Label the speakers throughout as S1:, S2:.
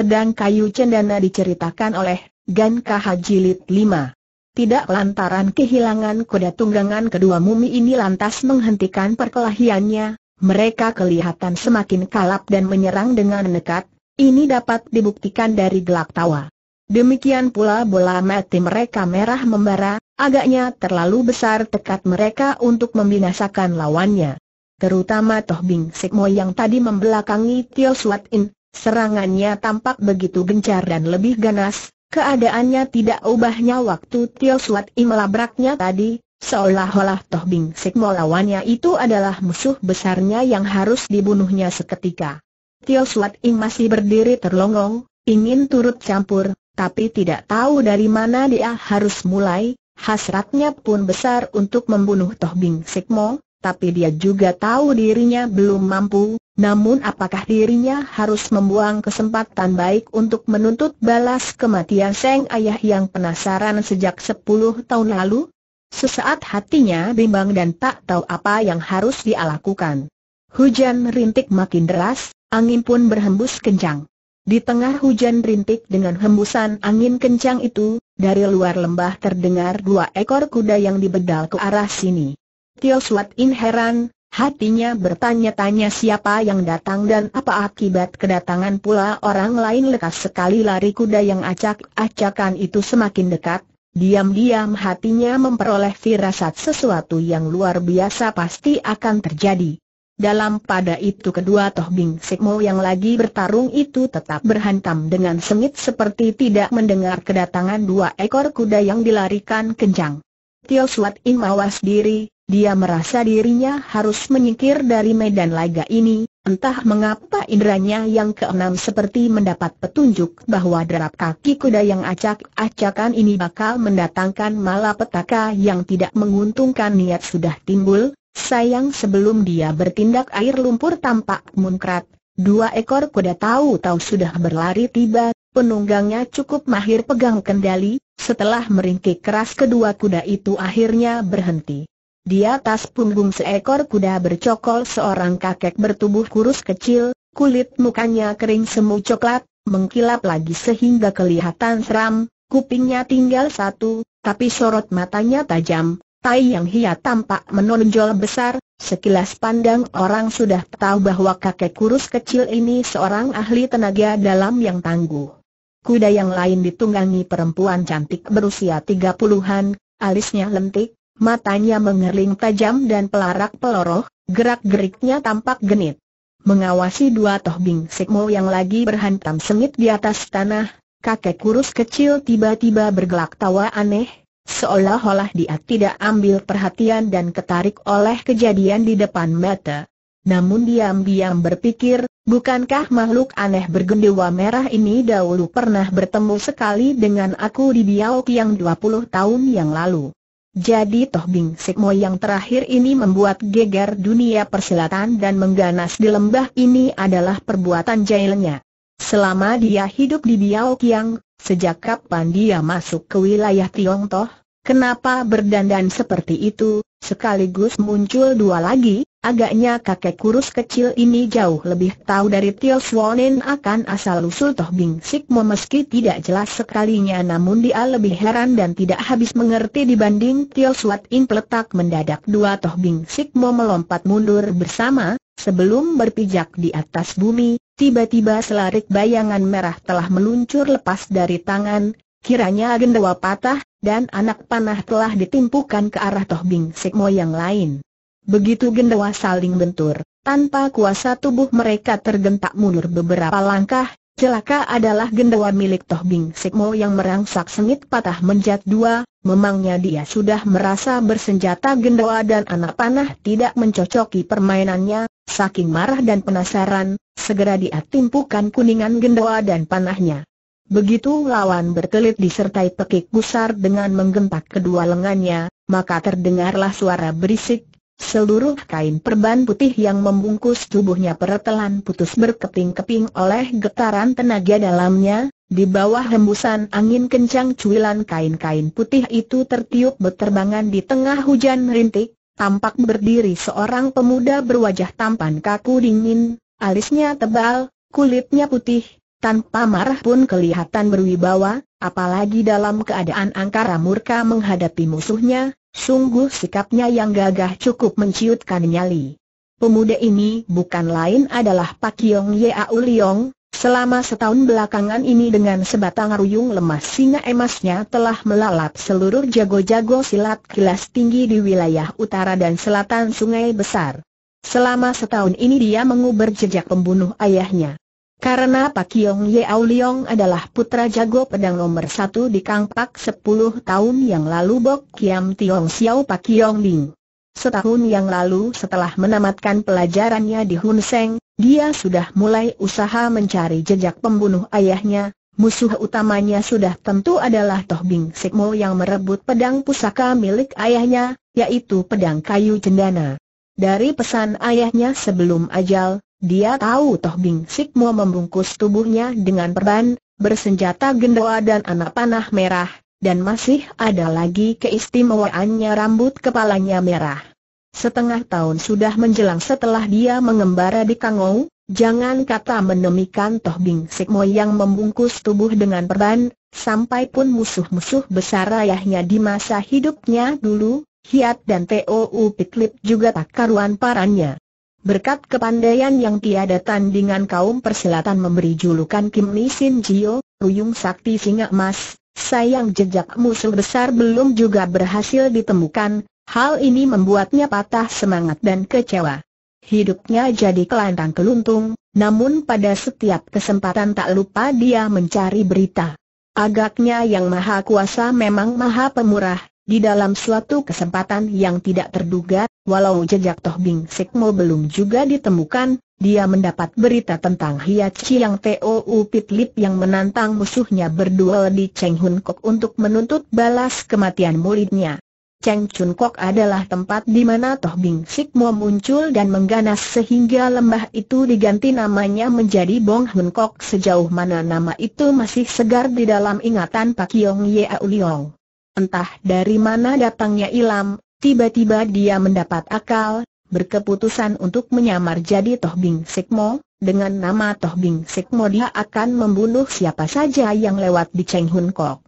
S1: Pedang kayu cendana diceritakan oleh Gan Kaha Jilid 5. Tidak lantaran kehilangan kuda tunggangan kedua mumi ini lantas menghentikan perkelahiannya, mereka kelihatan semakin kalap dan menyerang dengan nekat, ini dapat dibuktikan dari gelak tawa. Demikian pula bola mati mereka merah membara, agaknya terlalu besar tekad mereka untuk membinasakan lawannya. Terutama Toh Bing Sikmo yang tadi membelakangi Tio Suat In, Serangannya tampak begitu gencar dan lebih ganas, keadaannya tidak ubahnya waktu Tio Suat I melabraknya tadi, seolah-olah Toh Bing Sik melawannya itu adalah musuh besarnya yang harus dibunuhnya seketika. Tio Suat I masih berdiri terlongong, ingin turut campur, tapi tidak tahu dari mana dia harus mulai, hasratnya pun besar untuk membunuh Toh Bing Mo. tapi dia juga tahu dirinya belum mampu, namun apakah dirinya harus membuang kesempatan baik untuk menuntut balas kematian Seng Ayah yang penasaran sejak 10 tahun lalu? Sesaat hatinya bimbang dan tak tahu apa yang harus dia lakukan. Hujan rintik makin deras, angin pun berhembus kencang. Di tengah hujan rintik dengan hembusan angin kencang itu, dari luar lembah terdengar dua ekor kuda yang dibedal ke arah sini. Tio Suat In heran, Hatinya bertanya-tanya siapa yang datang dan apa akibat kedatangan pula orang lain lekas sekali lari kuda yang acak-acakan itu semakin dekat, diam-diam hatinya memperoleh firasat sesuatu yang luar biasa pasti akan terjadi. Dalam pada itu kedua Toh Bing Mo yang lagi bertarung itu tetap berhantam dengan sengit seperti tidak mendengar kedatangan dua ekor kuda yang dilarikan kencang. Tio Suat In mawas diri, dia merasa dirinya harus menyingkir dari medan laga ini, entah mengapa indranya yang keenam seperti mendapat petunjuk bahwa derap kaki kuda yang acak-acakan ini bakal mendatangkan malapetaka yang tidak menguntungkan niat sudah timbul, sayang sebelum dia bertindak air lumpur tampak munkrat, Dua ekor kuda tahu-tahu sudah berlari tiba, penunggangnya cukup mahir pegang kendali, setelah meringkik keras kedua kuda itu akhirnya berhenti. Di atas punggung seekor kuda bercokol seorang kakek bertubuh kurus kecil, kulit mukanya kering semu coklat, mengkilap lagi sehingga kelihatan seram, kupingnya tinggal satu, tapi sorot matanya tajam, tai yang hiat tampak menonjol besar, sekilas pandang orang sudah tahu bahwa kakek kurus kecil ini seorang ahli tenaga dalam yang tangguh. Kuda yang lain ditunggangi perempuan cantik berusia tiga puluhan, alisnya lentik, matanya mengerling tajam dan pelarak-peloroh, gerak-geriknya tampak genit. Mengawasi dua toh sekmo yang lagi berhantam sengit di atas tanah, kakek kurus kecil tiba-tiba bergelak tawa aneh, seolah-olah dia tidak ambil perhatian dan ketarik oleh kejadian di depan mata. Namun diam-diam berpikir, bukankah makhluk aneh bergendewa merah ini dahulu pernah bertemu sekali dengan aku di Biao yang 20 tahun yang lalu. Jadi Toh Bing Sikmo yang terakhir ini membuat geger dunia persilatan dan mengganas di lembah ini adalah perbuatan jahilnya. Selama dia hidup di Biao Kiang, sejak kapan dia masuk ke wilayah Toh? kenapa berdandan seperti itu, sekaligus muncul dua lagi, Agaknya kakek kurus kecil ini jauh lebih tahu dari Tio Swanin akan asal-usul Toh Bing Sikmo meski tidak jelas sekalinya namun dia lebih heran dan tidak habis mengerti dibanding Tio Swat In peletak mendadak dua Toh Bing Sikmo melompat mundur bersama, sebelum berpijak di atas bumi, tiba-tiba selarik bayangan merah telah meluncur lepas dari tangan, kiranya gendawa patah, dan anak panah telah ditimpukan ke arah Toh Bing Sikmo yang lain. Begitu gendawa saling bentur, tanpa kuasa tubuh mereka tergentak mundur beberapa langkah, celaka adalah gendawa milik Toh Bing Sikmo yang merangsak sengit patah menjat dua, memangnya dia sudah merasa bersenjata gendawa dan anak panah tidak mencocoki permainannya, saking marah dan penasaran, segera dia timpukan kuningan gendawa dan panahnya. Begitu lawan berkelit disertai pekik gusar dengan menggentak kedua lengannya, maka terdengarlah suara berisik, Seluruh kain perban putih yang membungkus tubuhnya peretelan putus berkeping-keping oleh getaran tenaga dalamnya, di bawah hembusan angin kencang cuilan kain-kain putih itu tertiup berterbangan di tengah hujan rintik, tampak berdiri seorang pemuda berwajah tampan kaku dingin, alisnya tebal, kulitnya putih, tanpa marah pun kelihatan berwibawa, apalagi dalam keadaan angkara murka menghadapi musuhnya, Sungguh sikapnya yang gagah cukup menciutkan nyali. Pemuda ini bukan lain adalah Pak Yong Au Liong, Selama setahun belakangan ini dengan sebatang ruyung lemas singa emasnya telah melalap seluruh jago-jago silat kilas tinggi di wilayah utara dan selatan sungai besar. Selama setahun ini dia menguber jejak pembunuh ayahnya. Karena Pak Kiong Yeau Leong adalah putra jago pedang nomor satu di Kang Pak 10 tahun yang lalu Bok Kiam Tiong Xiao Pak Kiong Ling. Setahun yang lalu setelah menamatkan pelajarannya di Hun Seng, dia sudah mulai usaha mencari jejak pembunuh ayahnya, Musuh utamanya sudah tentu adalah Toh Bing Sikmo yang merebut pedang pusaka milik ayahnya, yaitu pedang kayu cendana. Dari pesan ayahnya sebelum ajal, dia tahu Toh Bing Sikmo membungkus tubuhnya dengan perban, bersenjata gendoa dan anak panah merah, dan masih ada lagi keistimewaannya rambut kepalanya merah. Setengah tahun sudah menjelang setelah dia mengembara di Kangou, jangan kata menemikan Toh Bing Sikmo yang membungkus tubuh dengan perban, sampai pun musuh-musuh besar ayahnya di masa hidupnya dulu, Hiat dan T.O.U. Pitlip juga tak karuan parannya. Berkat kepandaian yang tiada tandingan kaum persilatan memberi julukan Kim Nisin Jio, Ruyung Sakti Singa Emas, sayang jejak musuh besar belum juga berhasil ditemukan, hal ini membuatnya patah semangat dan kecewa. Hidupnya jadi kelantang keluntung, namun pada setiap kesempatan tak lupa dia mencari berita. Agaknya yang maha kuasa memang maha pemurah, di dalam suatu kesempatan yang tidak terduga, walau jejak Toh Bing Sikmo belum juga ditemukan, dia mendapat berita tentang Chi yang T.O.U. Pit Lip yang menantang musuhnya berduel di Cheng Hun Kok untuk menuntut balas kematian muridnya. Cheng Chun Kok adalah tempat di mana Toh Bing Sikmo muncul dan mengganas sehingga lembah itu diganti namanya menjadi Bong Hun Kok sejauh mana nama itu masih segar di dalam ingatan Pak Yong Ye Liong. Entah dari mana datangnya Ilam, tiba-tiba dia mendapat akal, berkeputusan untuk menyamar jadi Toh Bing Sekmo, dengan nama Toh Bing Sekmo dia akan membunuh siapa saja yang lewat di Cheng Hun Kok.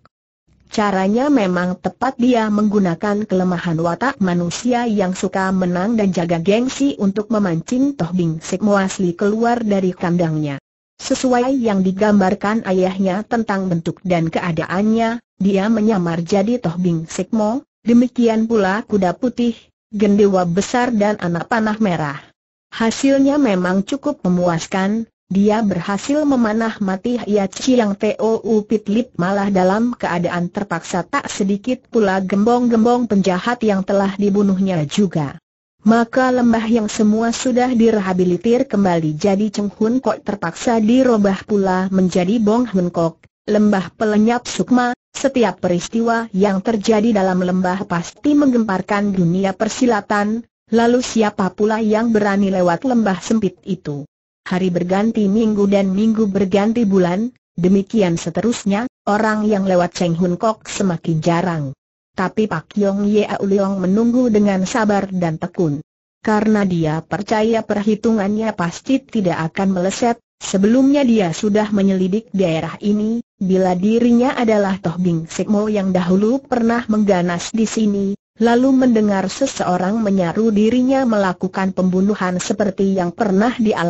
S1: Caranya memang tepat dia menggunakan kelemahan watak manusia yang suka menang dan jaga gengsi untuk memancing Toh Bing Sekmo asli keluar dari kandangnya. Sesuai yang digambarkan ayahnya tentang bentuk dan keadaannya, dia menyamar jadi tohbing Bing Sekmo, demikian pula kuda putih, gendewa besar dan anak panah merah. Hasilnya memang cukup memuaskan, dia berhasil memanah mati Hiat Chiang Tou Pitlip malah dalam keadaan terpaksa tak sedikit pula gembong-gembong penjahat yang telah dibunuhnya juga. Maka lembah yang semua sudah direhabilitir kembali jadi Cheng Hun Kok terpaksa dirobah pula menjadi Bong Hun Kok, lembah pelenyap sukma, setiap peristiwa yang terjadi dalam lembah pasti menggemparkan dunia persilatan, lalu siapa pula yang berani lewat lembah sempit itu. Hari berganti minggu dan minggu berganti bulan, demikian seterusnya, orang yang lewat Cheng Hun Kok semakin jarang. Tapi Pak Yong Yeau Leong menunggu dengan sabar dan tekun. Karena dia percaya perhitungannya pasti tidak akan meleset, sebelumnya dia sudah menyelidik daerah ini, bila dirinya adalah Toh Bing Sikmo yang dahulu pernah mengganas di sini, lalu mendengar seseorang menyaru dirinya melakukan pembunuhan seperti yang pernah dia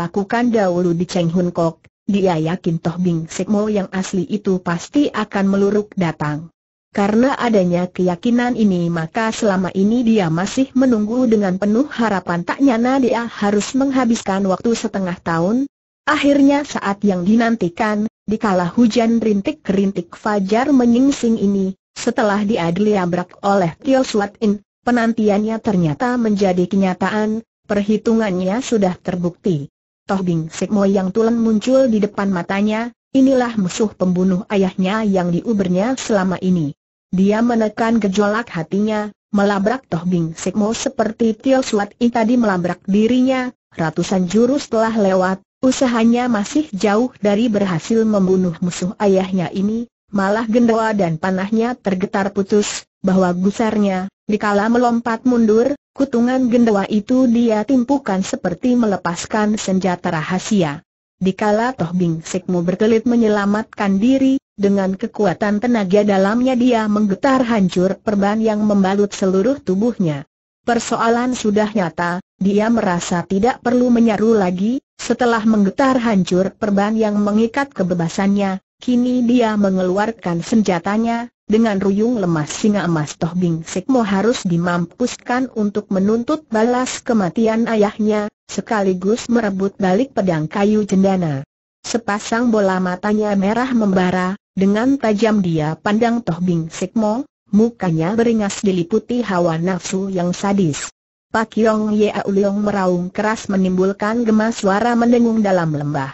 S1: dahulu di Cheng Hun Kok, dia yakin Toh Bing Sikmo yang asli itu pasti akan meluruk datang. Karena adanya keyakinan ini maka selama ini dia masih menunggu dengan penuh harapan tak nyana dia harus menghabiskan waktu setengah tahun. Akhirnya saat yang dinantikan, dikala hujan rintik-rintik fajar menyingsing ini, setelah diadili abrak oleh Tio Suat In, penantiannya ternyata menjadi kenyataan, perhitungannya sudah terbukti. Toh Bing Sikmo yang tulen muncul di depan matanya, inilah musuh pembunuh ayahnya yang diubernya selama ini. Dia menekan gejolak hatinya, melabrak Toh Bing Sekmo seperti Tio Suat I tadi melabrak dirinya, ratusan jurus telah lewat, usahanya masih jauh dari berhasil membunuh musuh ayahnya ini, malah gendawa dan panahnya tergetar putus, bahwa gusarnya, dikala melompat mundur, kutungan gendawa itu dia timpukan seperti melepaskan senjata rahasia. Dikala Toh Bing Sekmo berkelit menyelamatkan diri, dengan kekuatan tenaga dalamnya dia menggetar hancur perban yang membalut seluruh tubuhnya. Persoalan sudah nyata, dia merasa tidak perlu menyaru lagi, setelah menggetar hancur perban yang mengikat kebebasannya, kini dia mengeluarkan senjatanya, dengan ruyung lemas singa emas Toh Bing Sikmo harus dimampuskan untuk menuntut balas kematian ayahnya, sekaligus merebut balik pedang kayu cendana. Sepasang bola matanya merah membara, dengan tajam dia pandang Toh Bing Sekmo, mukanya beringas diliputi hawa nafsu yang sadis. Pak Yong Ye Uliong meraung keras menimbulkan gemas suara mendengung dalam lembah.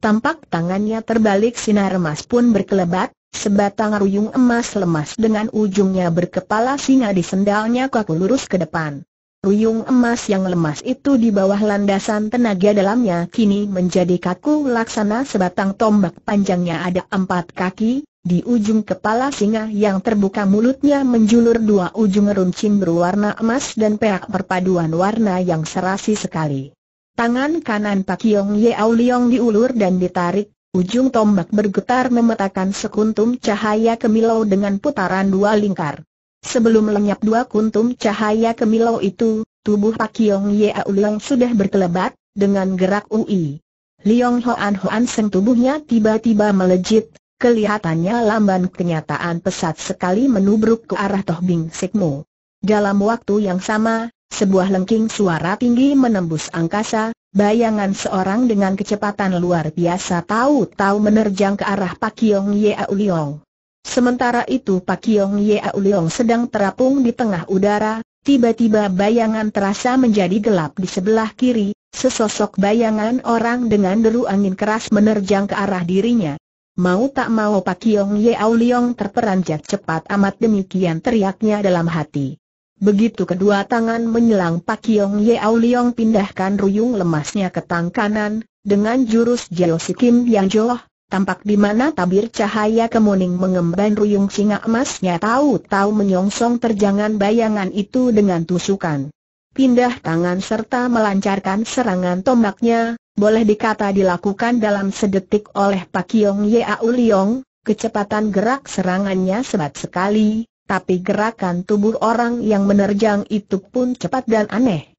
S1: Tampak tangannya terbalik sinar emas pun berkelebat, sebatang ruyung emas lemas dengan ujungnya berkepala singa di sendalnya kaku lurus ke depan. Ruyung emas yang lemas itu di bawah landasan tenaga dalamnya kini menjadi kaku laksana sebatang tombak panjangnya ada empat kaki, di ujung kepala singa yang terbuka mulutnya menjulur dua ujung runcing berwarna emas dan perak perpaduan warna yang serasi sekali. Tangan kanan Pak Yong Yeau Liong diulur dan ditarik, ujung tombak bergetar memetakan sekuntum cahaya kemilau dengan putaran dua lingkar. Sebelum lenyap dua kuntum cahaya kemilau itu, tubuh Pak Yong Ye Auliang sudah berkelebat, dengan gerak UI. Liong Hoan Hoan Seng tubuhnya tiba-tiba melejit, kelihatannya lamban kenyataan pesat sekali menubruk ke arah Toh Bing Sikmu. Dalam waktu yang sama, sebuah lengking suara tinggi menembus angkasa, bayangan seorang dengan kecepatan luar biasa tahu-tahu menerjang ke arah Pak Yong Ye Auliang. Sementara itu Pak Yong Ye Leong sedang terapung di tengah udara, tiba-tiba bayangan terasa menjadi gelap di sebelah kiri, sesosok bayangan orang dengan deru angin keras menerjang ke arah dirinya. Mau tak mau Pak Yong Ye Leong terperanjat cepat amat demikian teriaknya dalam hati. Begitu kedua tangan menyelang Pak Yong Ye Leong pindahkan ruyung lemasnya ke tang kanan, dengan jurus Jeo Sikim yang Joh, tampak di mana tabir cahaya kemuning mengemban ruyung singa emasnya tahu-tahu menyongsong terjangan bayangan itu dengan tusukan. Pindah tangan serta melancarkan serangan tombaknya, boleh dikata dilakukan dalam sedetik oleh Pak Yong Yau Liong, kecepatan gerak serangannya sebat sekali, tapi gerakan tubuh orang yang menerjang itu pun cepat dan aneh.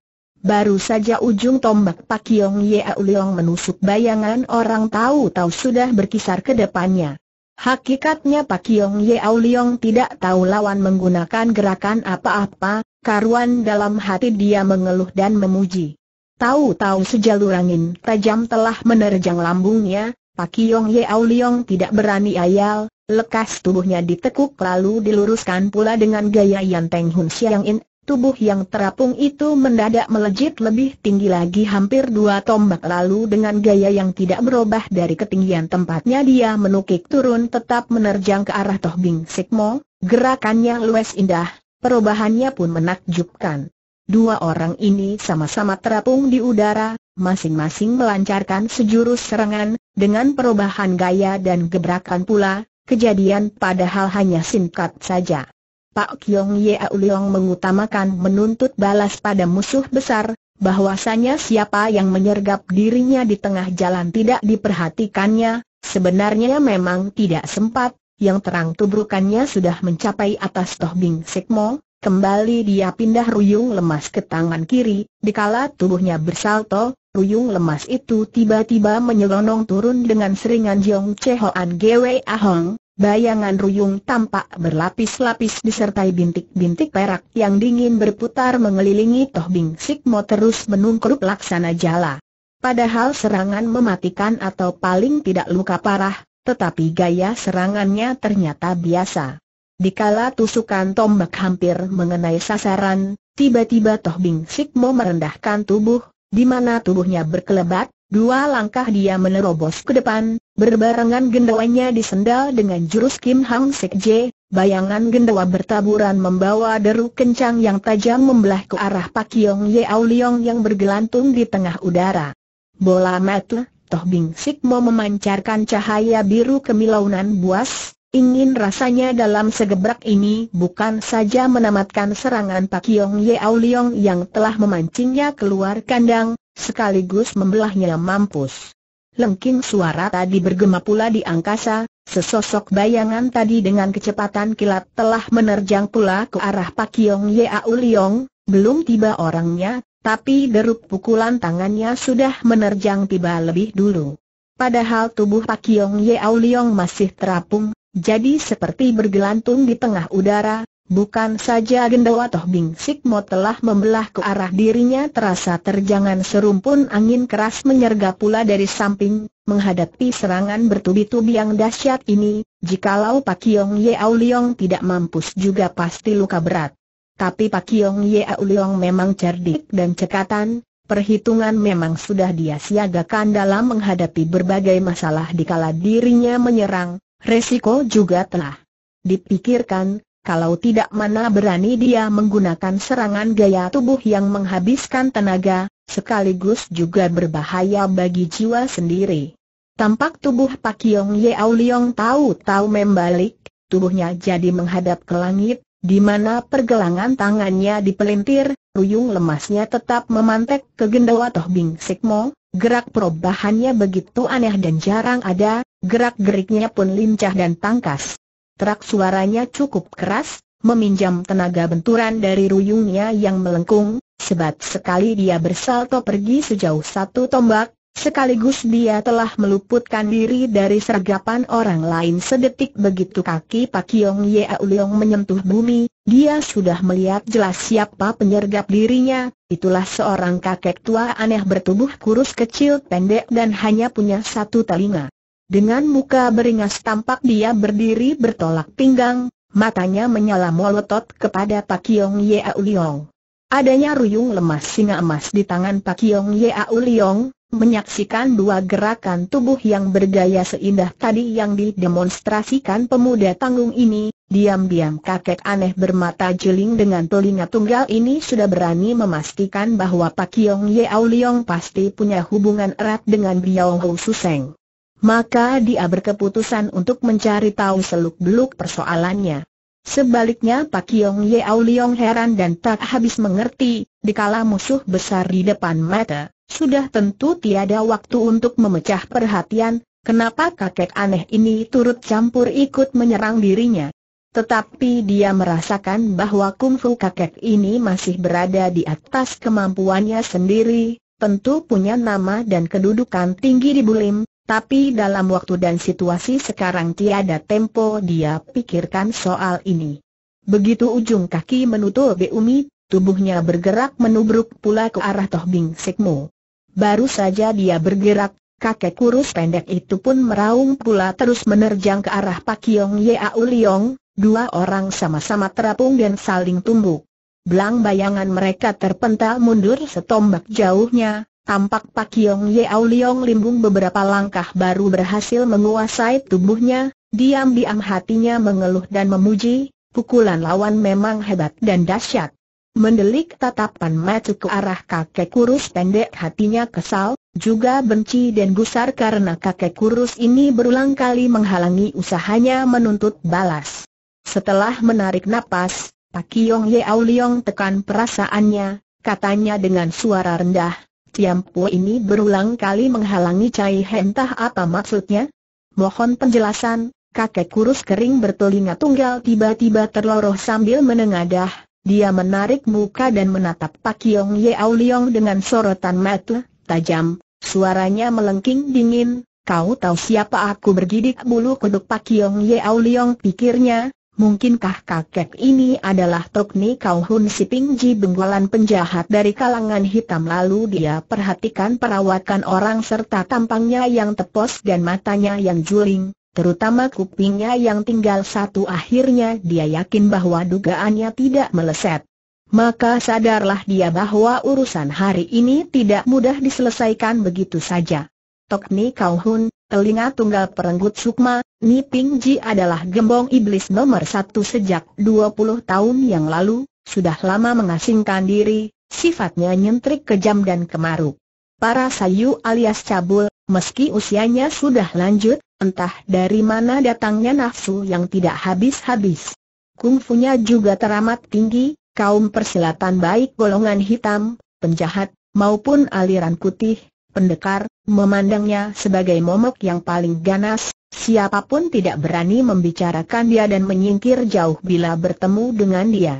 S1: Baru saja ujung tombak Pak Yong Ye Auliong menusuk bayangan orang tahu-tahu sudah berkisar ke depannya. Hakikatnya Pak Yong Ye Auliong tidak tahu lawan menggunakan gerakan apa-apa, karuan dalam hati dia mengeluh dan memuji. Tahu-tahu sejalur angin tajam telah menerjang lambungnya, Pak Yong Ye Auliong tidak berani ayal, lekas tubuhnya ditekuk lalu diluruskan pula dengan gaya Yan Teng Hun Siang In Tubuh yang terapung itu mendadak melejit lebih tinggi lagi hampir dua tombak lalu dengan gaya yang tidak berubah dari ketinggian tempatnya dia menukik turun tetap menerjang ke arah Toh Bing Sikmo, gerakannya luas indah, perubahannya pun menakjubkan. Dua orang ini sama-sama terapung di udara, masing-masing melancarkan sejurus serangan, dengan perubahan gaya dan gebrakan pula, kejadian padahal hanya singkat saja. Pak Kiong Yea Leong mengutamakan menuntut balas pada musuh besar, bahwasanya siapa yang menyergap dirinya di tengah jalan tidak diperhatikannya, sebenarnya memang tidak sempat, yang terang tubrukannya sudah mencapai atas Toh Bing Sekmo, kembali dia pindah ruyung lemas ke tangan kiri, dikala tubuhnya bersalto, ruyung lemas itu tiba-tiba menyelonong turun dengan seringan Jong Chehoan Gwe Ahong, Bayangan Ruyung tampak berlapis-lapis disertai bintik-bintik perak yang dingin berputar mengelilingi Toh Bing Sikmo terus menungkrup laksana jala. Padahal serangan mematikan atau paling tidak luka parah, tetapi gaya serangannya ternyata biasa. Dikala tusukan tombak hampir mengenai sasaran, tiba-tiba Toh Bing Sikmo merendahkan tubuh, di mana tubuhnya berkelebat, dua langkah dia menerobos ke depan, Berbarengan gendawanya disendal dengan jurus Kim Hang Sek Je, bayangan gendawa bertaburan membawa deru kencang yang tajam membelah ke arah Pak Yong Au Liong yang bergelantung di tengah udara. Bola mata, Toh Bing Sik mau memancarkan cahaya biru kemilaunan buas, ingin rasanya dalam segebrak ini bukan saja menamatkan serangan Pak Yong Au Liong yang telah memancingnya keluar kandang, sekaligus membelahnya mampus. Lengking suara tadi bergema pula di angkasa, sesosok bayangan tadi dengan kecepatan kilat telah menerjang pula ke arah Pak Yong Yau Liong, belum tiba orangnya, tapi deruk pukulan tangannya sudah menerjang tiba lebih dulu. Padahal tubuh Pak Yong Yau Liong masih terapung, jadi seperti bergelantung di tengah udara, Bukan saja Gendawa Toh Bing Sikmo telah membelah ke arah dirinya terasa terjangan serumpun angin keras menyergap pula dari samping, menghadapi serangan bertubi-tubi yang dahsyat ini, jikalau Pak Yong Yeau Leong tidak mampus juga pasti luka berat. Tapi Pak Yong Yeau Leong memang cerdik dan cekatan, perhitungan memang sudah dia siagakan dalam menghadapi berbagai masalah dikala dirinya menyerang, resiko juga telah dipikirkan, kalau tidak mana berani dia menggunakan serangan gaya tubuh yang menghabiskan tenaga, sekaligus juga berbahaya bagi jiwa sendiri. Tampak tubuh Pak Yong Yeau Liong tahu-tahu membalik, tubuhnya jadi menghadap ke langit, di mana pergelangan tangannya dipelintir, ruyung lemasnya tetap memantek ke gendawa Toh Bing Sikmo, gerak perubahannya begitu aneh dan jarang ada, gerak-geriknya pun lincah dan tangkas. Terak suaranya cukup keras, meminjam tenaga benturan dari ruyungnya yang melengkung, Sebab sekali dia bersalto pergi sejauh satu tombak, sekaligus dia telah meluputkan diri dari sergapan orang lain sedetik begitu kaki Pak Yong Ye Leong menyentuh bumi, dia sudah melihat jelas siapa penyergap dirinya, itulah seorang kakek tua aneh bertubuh kurus kecil pendek dan hanya punya satu telinga. Dengan muka beringas tampak dia berdiri bertolak pinggang, matanya menyala melotot kepada Pak Kiong Yeau Liong. Adanya ruyung lemas singa emas di tangan Pak Kiong Yeau Liong, menyaksikan dua gerakan tubuh yang bergaya seindah tadi yang didemonstrasikan pemuda tanggung ini, diam-diam kakek aneh bermata jeling dengan telinga tunggal ini sudah berani memastikan bahwa Pak Kiong Yeau Liong pasti punya hubungan erat dengan Biao Hou Suseng maka dia berkeputusan untuk mencari tahu seluk-beluk persoalannya. Sebaliknya Pak Yong Yeau Liong heran dan tak habis mengerti, dikala musuh besar di depan mata, sudah tentu tiada waktu untuk memecah perhatian, kenapa kakek aneh ini turut campur ikut menyerang dirinya. Tetapi dia merasakan bahwa kungfu kakek ini masih berada di atas kemampuannya sendiri, tentu punya nama dan kedudukan tinggi di Bulim, tapi dalam waktu dan situasi sekarang tiada tempo dia pikirkan soal ini. Begitu ujung kaki menutup Beumi, tubuhnya bergerak menubruk pula ke arah Toh Bing Sekmo. Baru saja dia bergerak, kakek kurus pendek itu pun meraung pula terus menerjang ke arah Pak Kiong Yau Liong, dua orang sama-sama terapung dan saling tumbuk. Belang bayangan mereka terpental mundur setombak jauhnya, Tampak Pak Yong Yeau Liong limbung beberapa langkah baru berhasil menguasai tubuhnya, diam-diam hatinya mengeluh dan memuji, pukulan lawan memang hebat dan dahsyat. Mendelik tatapan mata ke arah kakek kurus pendek hatinya kesal, juga benci dan gusar karena kakek kurus ini berulang kali menghalangi usahanya menuntut balas. Setelah menarik napas, Pak Yong Yeau Liong tekan perasaannya, katanya dengan suara rendah, Tiam Pua ini berulang kali menghalangi Cai hentah tah apa maksudnya? Mohon penjelasan, kakek kurus kering bertelinga tunggal tiba-tiba terloroh sambil menengadah, dia menarik muka dan menatap Pak Yong Yeau Liong dengan sorotan mata, tajam, suaranya melengking dingin, kau tahu siapa aku bergidik bulu kuduk Pak Yong Yeau Liong pikirnya, Mungkinkah kakek ini adalah Tokni Kau Hun si Ji benggolan penjahat dari kalangan hitam lalu dia perhatikan perawakan orang serta tampangnya yang tepos dan matanya yang juling, terutama kupingnya yang tinggal satu akhirnya dia yakin bahwa dugaannya tidak meleset. Maka sadarlah dia bahwa urusan hari ini tidak mudah diselesaikan begitu saja. Tokni Kau Hun, telinga tunggal perenggut Sukma, Ni Ji adalah gembong iblis nomor satu sejak 20 tahun yang lalu, sudah lama mengasingkan diri, sifatnya nyentrik kejam dan kemaruk. Para sayu alias cabul, meski usianya sudah lanjut, entah dari mana datangnya nafsu yang tidak habis-habis. Kungfunya juga teramat tinggi, kaum persilatan baik golongan hitam, penjahat, maupun aliran putih, pendekar, Memandangnya sebagai momok yang paling ganas, siapapun tidak berani membicarakan dia dan menyingkir jauh bila bertemu dengan dia.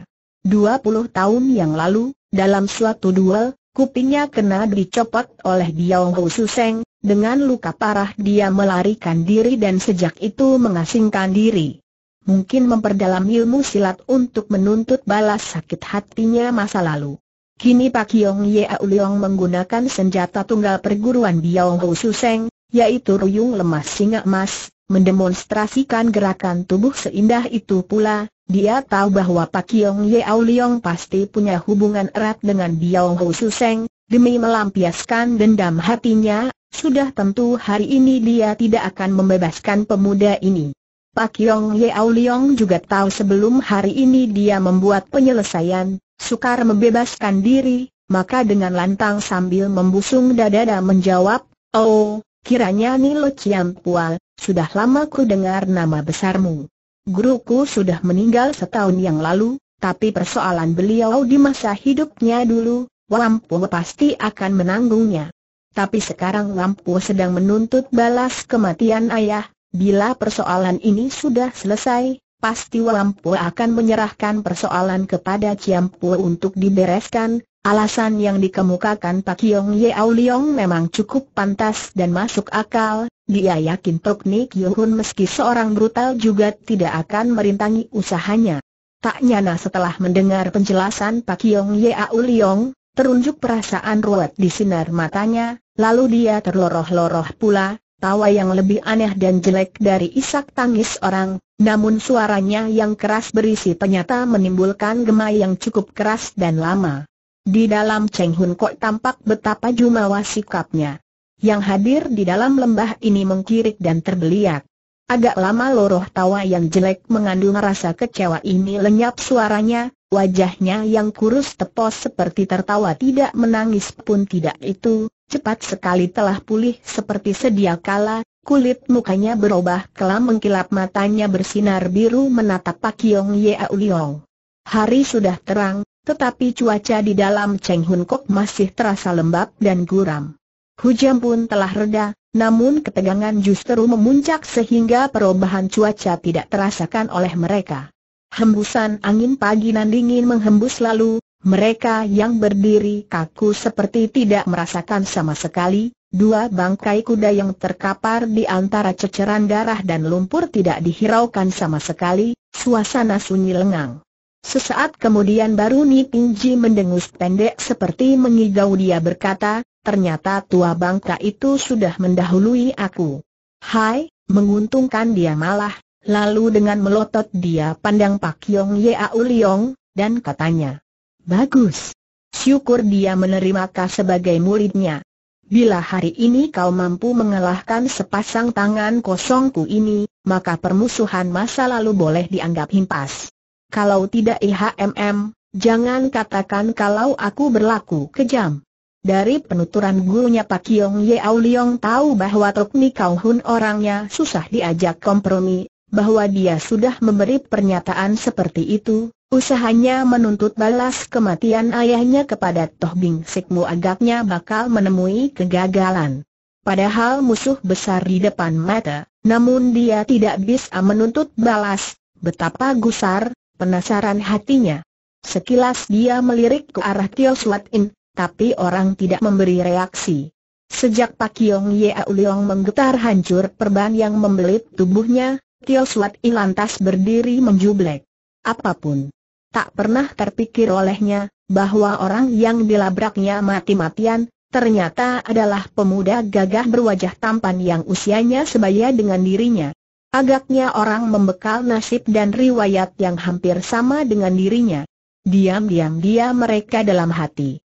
S1: 20 tahun yang lalu, dalam suatu duel, kupingnya kena dicopot oleh Diao Ho Suseng, dengan luka parah dia melarikan diri dan sejak itu mengasingkan diri. Mungkin memperdalam ilmu silat untuk menuntut balas sakit hatinya masa lalu. Kini Pak Yong Yao Leong menggunakan senjata tunggal perguruan Biao Hu Suseng, yaitu ruyung lemas singa emas, mendemonstrasikan gerakan tubuh seindah itu pula, dia tahu bahwa Pak Yong Yao Leong pasti punya hubungan erat dengan Biao Hu Suseng, demi melampiaskan dendam hatinya, sudah tentu hari ini dia tidak akan membebaskan pemuda ini. Pak Yong Yeau Liong juga tahu sebelum hari ini dia membuat penyelesaian, sukar membebaskan diri, maka dengan lantang sambil membusung dada menjawab, Oh, kiranya Nilo Chiang Pual, sudah lama ku dengar nama besarmu. Guruku sudah meninggal setahun yang lalu, tapi persoalan beliau di masa hidupnya dulu, Wampu pasti akan menanggungnya. Tapi sekarang Wampu sedang menuntut balas kematian ayah, Bila persoalan ini sudah selesai, pasti Wampu akan menyerahkan persoalan kepada Ciampu untuk dibereskan. Alasan yang dikemukakan Pak Yong Yeau Liong memang cukup pantas dan masuk akal. Dia yakin Tok Nik Yohun meski seorang brutal juga tidak akan merintangi usahanya. Tak nyana setelah mendengar penjelasan Pak Yong Yeau Liong, terunjuk perasaan ruwet di sinar matanya, lalu dia terloroh-loroh pula, tawa yang lebih aneh dan jelek dari isak tangis orang, namun suaranya yang keras berisi ternyata menimbulkan gemai yang cukup keras dan lama. Di dalam Cheng Hun Kok tampak betapa jumawa sikapnya. Yang hadir di dalam lembah ini mengkirik dan terbeliak. Agak lama loroh tawa yang jelek mengandung rasa kecewa ini lenyap suaranya, wajahnya yang kurus tepos seperti tertawa tidak menangis pun tidak itu, cepat sekali telah pulih seperti sedia kala, kulit mukanya berubah kelam mengkilap matanya bersinar biru menatap Pak Yong Yau Liong. Hari sudah terang, tetapi cuaca di dalam Cheng Hun Kok masih terasa lembab dan guram. Hujan pun telah reda, namun ketegangan justru memuncak sehingga perubahan cuaca tidak terasakan oleh mereka. Hembusan angin pagi nan dingin menghembus lalu, mereka yang berdiri kaku seperti tidak merasakan sama sekali, dua bangkai kuda yang terkapar di antara ceceran darah dan lumpur tidak dihiraukan sama sekali, suasana sunyi lengang. Sesaat kemudian baru Ni Pingji mendengus pendek seperti mengigau dia berkata, ternyata tua bangka itu sudah mendahului aku. Hai, menguntungkan dia malah, lalu dengan melotot dia pandang Pak Yong Yau Liong, dan katanya, Bagus. Syukur dia menerima kau sebagai muridnya. Bila hari ini kau mampu mengalahkan sepasang tangan kosongku ini, maka permusuhan masa lalu boleh dianggap himpas. Kalau tidak IHMM, jangan katakan kalau aku berlaku kejam. Dari penuturan gurunya Pak Yong Ye Liong tahu bahwa Tok Kau Hun orangnya susah diajak kompromi, bahwa dia sudah memberi pernyataan seperti itu, usahanya menuntut balas kematian ayahnya kepada Toh Bing Sikmu agaknya bakal menemui kegagalan. Padahal musuh besar di depan mata, namun dia tidak bisa menuntut balas, betapa gusar, penasaran hatinya. Sekilas dia melirik ke arah Tio Swatin. In, tapi orang tidak memberi reaksi. Sejak Pak Yong Yea Uliong menggetar hancur perban yang membelit tubuhnya, Tio Suat I lantas berdiri menjublek. Apapun. Tak pernah terpikir olehnya, bahwa orang yang dilabraknya mati-matian, ternyata adalah pemuda gagah berwajah tampan yang usianya sebaya dengan dirinya. Agaknya orang membekal nasib dan riwayat yang hampir sama dengan dirinya. Diam-diam dia mereka dalam hati.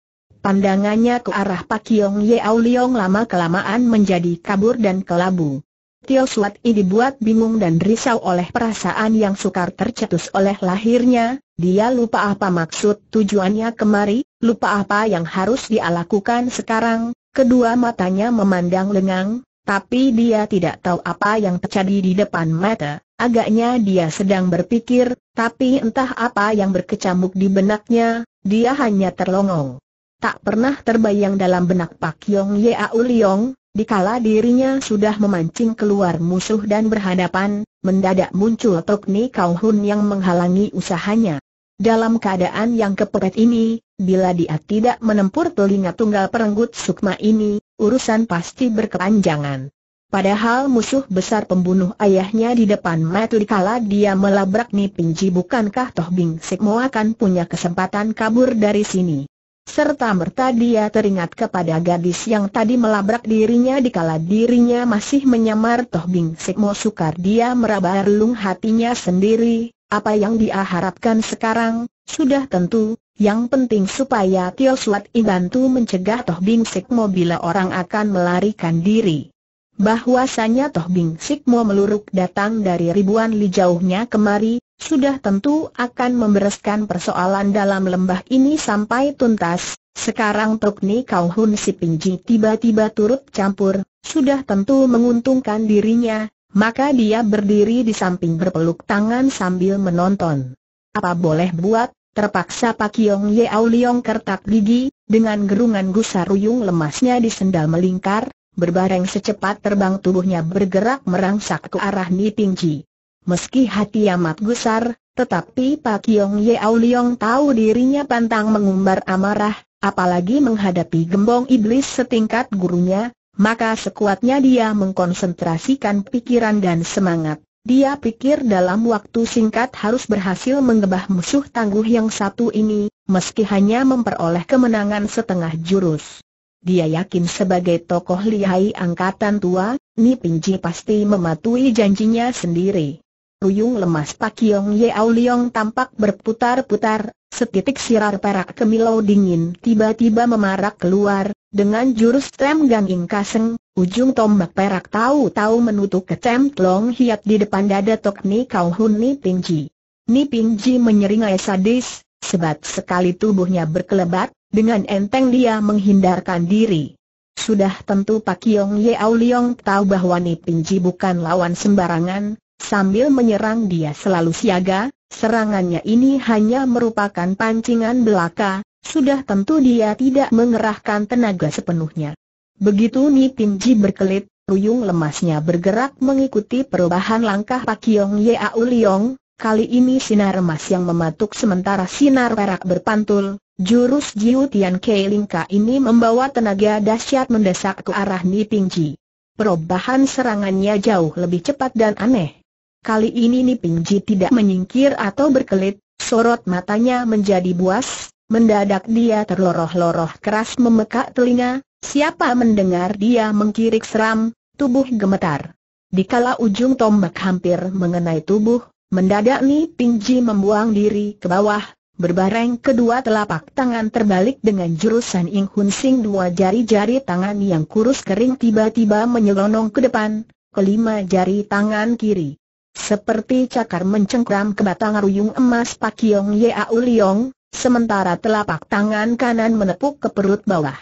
S1: Pandangannya ke arah Pak Kiong Yeau Liong lama-kelamaan menjadi kabur dan kelabu. Tio Suat ini dibuat bingung dan risau oleh perasaan yang sukar tercetus oleh lahirnya, dia lupa apa maksud tujuannya kemari, lupa apa yang harus dia lakukan sekarang, kedua matanya memandang lengang, tapi dia tidak tahu apa yang terjadi di depan mata. Agaknya dia sedang berpikir, tapi entah apa yang berkecamuk di benaknya, dia hanya terlongong. Tak pernah terbayang dalam benak Pak Yong Ye Au Liong, dikala dirinya sudah memancing keluar musuh dan berhadapan, mendadak muncul Tok Ni Kau Hun yang menghalangi usahanya. Dalam keadaan yang kepepet ini, bila dia tidak menempur telinga tunggal perenggut sukma ini, urusan pasti berkepanjangan. Padahal musuh besar pembunuh ayahnya di depan matu, dikala dia melabrak nipinji, bukankah Toh Bing Sikmo akan punya kesempatan kabur dari sini serta merta dia teringat kepada gadis yang tadi melabrak dirinya dikala dirinya masih menyamar Toh Bing Sekmo Sukar dia meraba relung hatinya sendiri, apa yang dia harapkan sekarang, sudah tentu, yang penting supaya Tio Suat itu mencegah Toh Bing bila orang akan melarikan diri. Bahwasanya Toh Bing Sikmo meluruk datang dari ribuan li jauhnya kemari, sudah tentu akan membereskan persoalan dalam lembah ini sampai tuntas. Sekarang Tok Ni Kau Hun si Pinji tiba-tiba turut campur, sudah tentu menguntungkan dirinya, maka dia berdiri di samping berpeluk tangan sambil menonton. Apa boleh buat, terpaksa Pak Yong Yeau Liong kertak gigi, dengan gerungan gusaruyung lemasnya di sendal melingkar, berbareng secepat terbang tubuhnya bergerak merangsak ke arah Ni Pingji. Meski hati amat gusar, tetapi Pak Yong Au Leong tahu dirinya pantang mengumbar amarah, apalagi menghadapi gembong iblis setingkat gurunya, maka sekuatnya dia mengkonsentrasikan pikiran dan semangat. Dia pikir dalam waktu singkat harus berhasil mengebah musuh tangguh yang satu ini, meski hanya memperoleh kemenangan setengah jurus. Dia yakin sebagai tokoh lihai angkatan tua, Ni Pinji pasti mematuhi janjinya sendiri. Puyung lemas Pak Yong Au Leong tampak berputar-putar, setitik sirar perak kemilau dingin tiba-tiba memarak keluar, dengan jurus tem ganging kaseng, ujung tombak perak tahu-tahu menutup ke tem tlong hiat di depan dada Tok Ni Kau Hun Ni Pingji. Ni Pingji menyeringai sadis, sebat sekali tubuhnya berkelebat, dengan enteng dia menghindarkan diri. Sudah tentu Pak Yong Au Leong tahu bahwa Ni Pingji bukan lawan sembarangan, Sambil menyerang dia selalu siaga, serangannya ini hanya merupakan pancingan belaka, sudah tentu dia tidak mengerahkan tenaga sepenuhnya. Begitu Nipinji berkelit, Ruyung lemasnya bergerak mengikuti perubahan langkah Pak Yong Yau Liong, kali ini sinar emas yang mematuk sementara sinar perak berpantul, jurus Jiu Tian Kei Lingka ini membawa tenaga dahsyat mendesak ke arah Nipinji. Perubahan serangannya jauh lebih cepat dan aneh. Kali ini Nipinji tidak menyingkir atau berkelit, sorot matanya menjadi buas, mendadak dia terloroh-loroh keras memekak telinga, siapa mendengar dia mengkirik seram, tubuh gemetar. Dikala ujung tombak hampir mengenai tubuh, mendadak Nipinji membuang diri ke bawah, berbareng kedua telapak tangan terbalik dengan jurusan Ing Hun Sing dua jari-jari tangan yang kurus kering tiba-tiba menyelonong ke depan, kelima jari tangan kiri. Seperti cakar mencengkram ke batang ruyung emas Pak Yong Au Liong, sementara telapak tangan kanan menepuk ke perut bawah.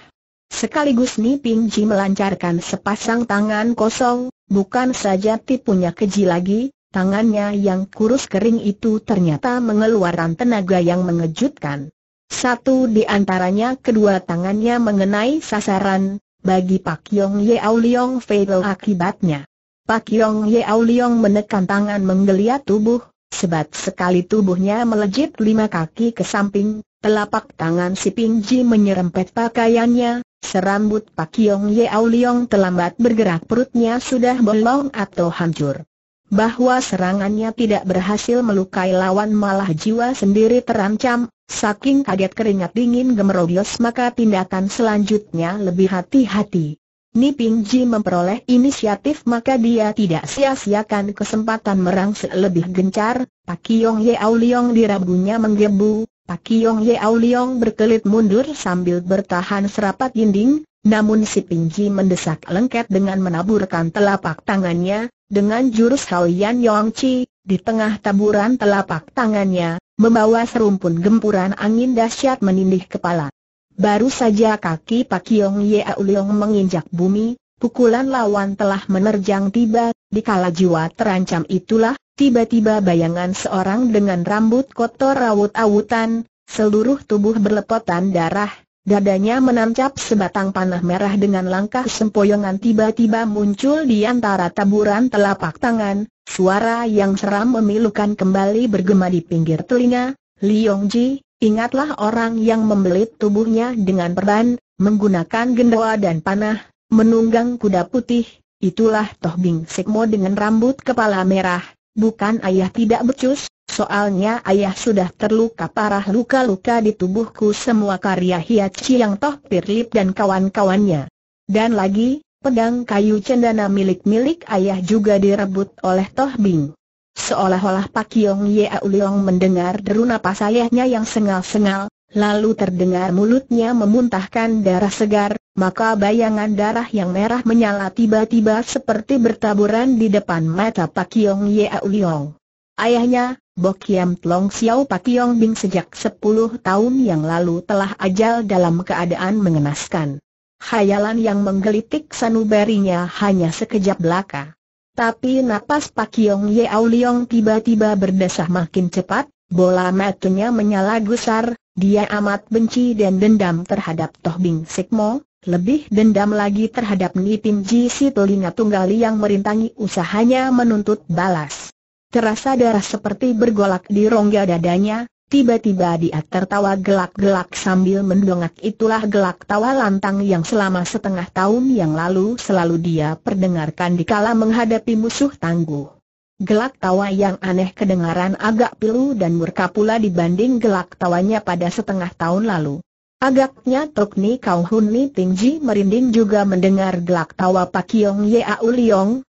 S1: Sekaligus Ni Ji melancarkan sepasang tangan kosong, bukan saja tipunya keji lagi, tangannya yang kurus kering itu ternyata mengeluarkan tenaga yang mengejutkan. Satu di antaranya kedua tangannya mengenai sasaran, bagi Pak Yong Yeau Leong fatal akibatnya. Pak Yong Yeau Liong menekan tangan menggeliat tubuh, sebat sekali tubuhnya melejit lima kaki ke samping, telapak tangan si Ping Ji menyerempet pakaiannya, serambut Pak Yong Yeau Liong terlambat bergerak perutnya sudah bolong atau hancur. Bahwa serangannya tidak berhasil melukai lawan malah jiwa sendiri terancam, saking kaget keringat dingin gemerobios maka tindakan selanjutnya lebih hati-hati. Niping Ji memperoleh inisiatif maka dia tidak sia-siakan kesempatan merangsek lebih gencar, Pak Yong Ye Leong dirabunya menggebu, Pak Yong Ye Leong berkelit mundur sambil bertahan serapat dinding, namun si Pingji mendesak lengket dengan menaburkan telapak tangannya, dengan jurus Haoyan Yong Chi, di tengah taburan telapak tangannya, membawa serumpun gempuran angin dahsyat menindih kepala. Baru saja kaki Pak Yong Yea Uliong menginjak bumi, pukulan lawan telah menerjang tiba, dikala jiwa terancam itulah, tiba-tiba bayangan seorang dengan rambut kotor rawut-awutan, seluruh tubuh berlepotan darah, dadanya menancap sebatang panah merah dengan langkah sempoyongan tiba-tiba muncul di antara taburan telapak tangan, suara yang seram memilukan kembali bergema di pinggir telinga, Liong Ji, Ingatlah orang yang membelit tubuhnya dengan perban, menggunakan gendawa dan panah, menunggang kuda putih, itulah Toh Bing Sekmo dengan rambut kepala merah, bukan ayah tidak becus, soalnya ayah sudah terluka parah luka-luka di tubuhku semua karya Hiachi yang Toh Pirlip dan kawan-kawannya. Dan lagi, pedang kayu cendana milik-milik ayah juga direbut oleh Toh Bing. Seolah-olah Pak Yong Ye Leong mendengar deru napas ayahnya yang sengal-sengal, lalu terdengar mulutnya memuntahkan darah segar, maka bayangan darah yang merah menyala tiba-tiba seperti bertaburan di depan mata Pak Yong Ye Leong. Ayahnya, Bok Yam Tlong Xiao Pak Yong Bing sejak 10 tahun yang lalu telah ajal dalam keadaan mengenaskan. Khayalan yang menggelitik sanubarinya hanya sekejap belaka. Tapi napas Pak Yong Ye Liong tiba-tiba berdesah makin cepat, bola matanya menyala gusar, dia amat benci dan dendam terhadap Toh Bing Sikmo, lebih dendam lagi terhadap Nipin Ji si telinga tunggali yang merintangi usahanya menuntut balas. Terasa darah seperti bergolak di rongga dadanya, Tiba-tiba dia tertawa gelak-gelak sambil mendongak itulah gelak tawa lantang yang selama setengah tahun yang lalu selalu dia perdengarkan di kala menghadapi musuh tangguh. Gelak tawa yang aneh kedengaran agak pilu dan murka pula dibanding gelak tawanya pada setengah tahun lalu. Agaknya Trukni Kau Hun Tingji merinding juga mendengar gelak tawa Pak Yong Ye Au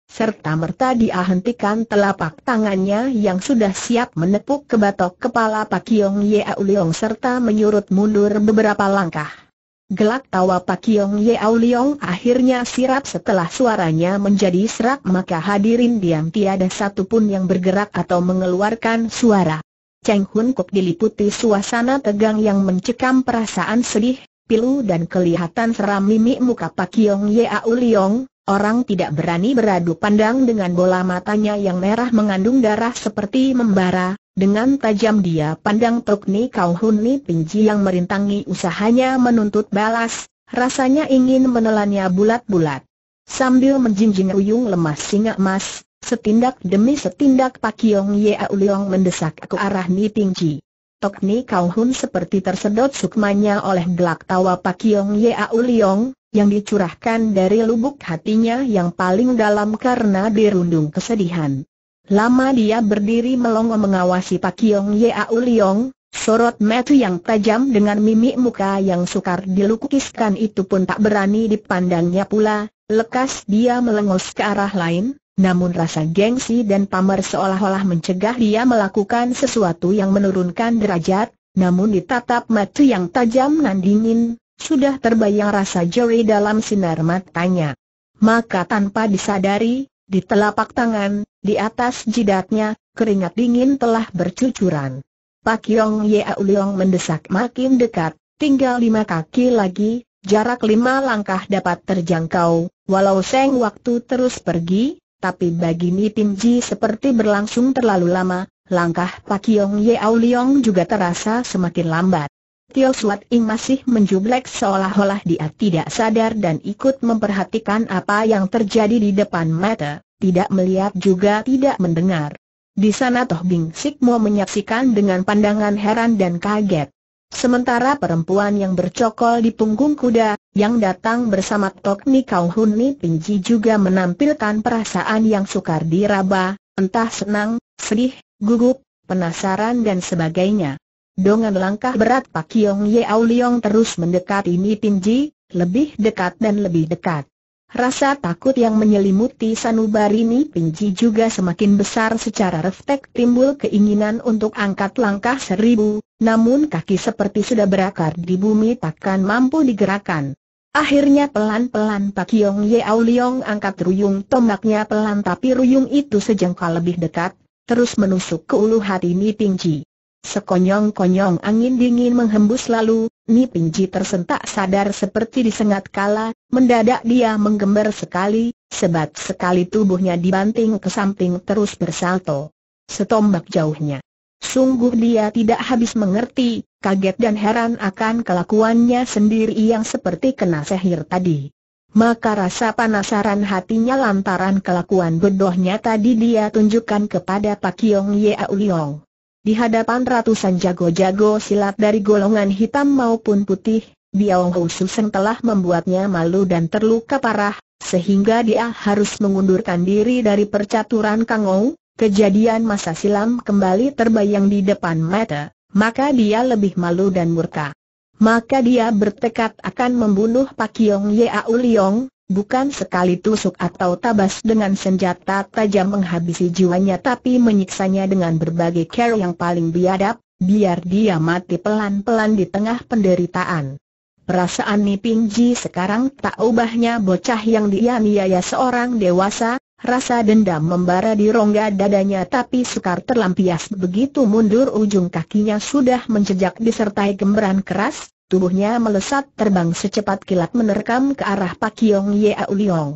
S1: serta merta dia telapak tangannya yang sudah siap menepuk ke batok kepala Pak Kiong Yeau Leong serta menyurut mundur beberapa langkah. Gelak tawa Pak Kiong Yeau Leong akhirnya sirap setelah suaranya menjadi serak maka hadirin diam tiada satupun yang bergerak atau mengeluarkan suara. Cheng Hun Kuk diliputi suasana tegang yang mencekam perasaan sedih, pilu dan kelihatan seram mimik muka Pak Kiong Yeau Leong, orang tidak berani beradu pandang dengan bola matanya yang merah mengandung darah seperti membara, dengan tajam dia pandang Tok Ni Kau Hun Ni Pinji yang merintangi usahanya menuntut balas, rasanya ingin menelannya bulat-bulat. Sambil menjinjing uyung lemas singa emas, setindak demi setindak Pak Yong Ye Auliong mendesak ke arah Ni Pinji. Tokni Ni seperti tersedot sukmanya oleh gelak tawa Pak Yong Ye Auliong, yang dicurahkan dari lubuk hatinya yang paling dalam karena dirundung kesedihan. Lama dia berdiri melongo mengawasi Pak Kiong Au Liong, sorot mata yang tajam dengan mimik muka yang sukar dilukiskan itu pun tak berani dipandangnya pula, lekas dia melengos ke arah lain, namun rasa gengsi dan pamer seolah-olah mencegah dia melakukan sesuatu yang menurunkan derajat, namun ditatap metu yang tajam nan dingin, sudah terbayang rasa jeri dalam sinar matanya. Maka tanpa disadari, di telapak tangan, di atas jidatnya, keringat dingin telah bercucuran. Pak Yong Yea Uliong mendesak makin dekat, tinggal lima kaki lagi, jarak lima langkah dapat terjangkau, walau seng waktu terus pergi, tapi bagi Nipim Ji seperti berlangsung terlalu lama, langkah Pak Yong Yea Uliong juga terasa semakin lambat. Tio Suat Ing masih menjublek seolah-olah dia tidak sadar dan ikut memperhatikan apa yang terjadi di depan mata, tidak melihat juga tidak mendengar. Di sana Toh Bing Sik Mo menyaksikan dengan pandangan heran dan kaget. Sementara perempuan yang bercokol di punggung kuda, yang datang bersama Tok Ni Kau Hun Ni Pinji juga menampilkan perasaan yang sukar diraba, entah senang, sedih, gugup, penasaran dan sebagainya. Dengan langkah berat Pak Kiong Yeau Liong terus mendekati Mi Ji, lebih dekat dan lebih dekat. Rasa takut yang menyelimuti sanubari ini Ji juga semakin besar secara refleks timbul keinginan untuk angkat langkah seribu, namun kaki seperti sudah berakar di bumi takkan mampu digerakkan. Akhirnya pelan-pelan Pak Yong Yeau Liong angkat ruyung tombaknya pelan tapi ruyung itu sejengkal lebih dekat, terus menusuk ke ulu hati Mi Ji. Sekonyong-konyong angin dingin menghembus lalu, Ni Pinji tersentak sadar seperti disengat kala, mendadak dia menggembar sekali, sebat sekali tubuhnya dibanting ke samping terus bersalto. Setombak jauhnya. Sungguh dia tidak habis mengerti, kaget dan heran akan kelakuannya sendiri yang seperti kena sehir tadi. Maka rasa penasaran hatinya lantaran kelakuan bodohnya tadi dia tunjukkan kepada Pak Yong Ye Aulion. Di hadapan ratusan jago-jago silat dari golongan hitam maupun putih, Biao Hu Suseng telah membuatnya malu dan terluka parah, sehingga dia harus mengundurkan diri dari percaturan Kang Ou, kejadian masa silam kembali terbayang di depan mata, maka dia lebih malu dan murka. Maka dia bertekad akan membunuh Pak Yong Yeau Liong, Bukan sekali tusuk atau tabas dengan senjata tajam menghabisi jiwanya tapi menyiksanya dengan berbagai care yang paling biadab, biar dia mati pelan-pelan di tengah penderitaan. Perasaan Niping Ji sekarang tak ubahnya bocah yang dianiaya seorang dewasa, rasa dendam membara di rongga dadanya tapi sukar terlampias begitu mundur ujung kakinya sudah menjejak disertai gemberan keras, tubuhnya melesat terbang secepat kilat menerkam ke arah Pak Yong Yau Liong.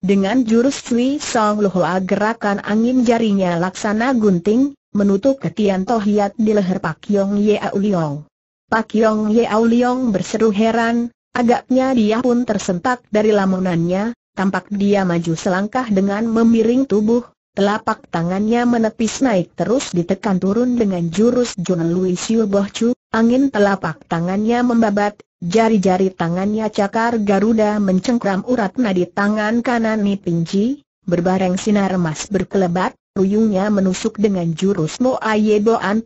S1: Dengan jurus Sui Song Luhua gerakan angin jarinya laksana gunting, menutup ketian tohiat di leher Pak Yong Yau Liong. Pak Yong Yau Liong berseru heran, agaknya dia pun tersentak dari lamunannya, tampak dia maju selangkah dengan memiring tubuh, Telapak tangannya menepis naik terus ditekan turun dengan jurus Jun Lui Siu Boh Chu, angin telapak tangannya membabat, jari-jari tangannya cakar Garuda mencengkram urat nadi tangan kanan Ni Ji, berbareng sinar emas berkelebat, ruyungnya menusuk dengan jurus Mo Aye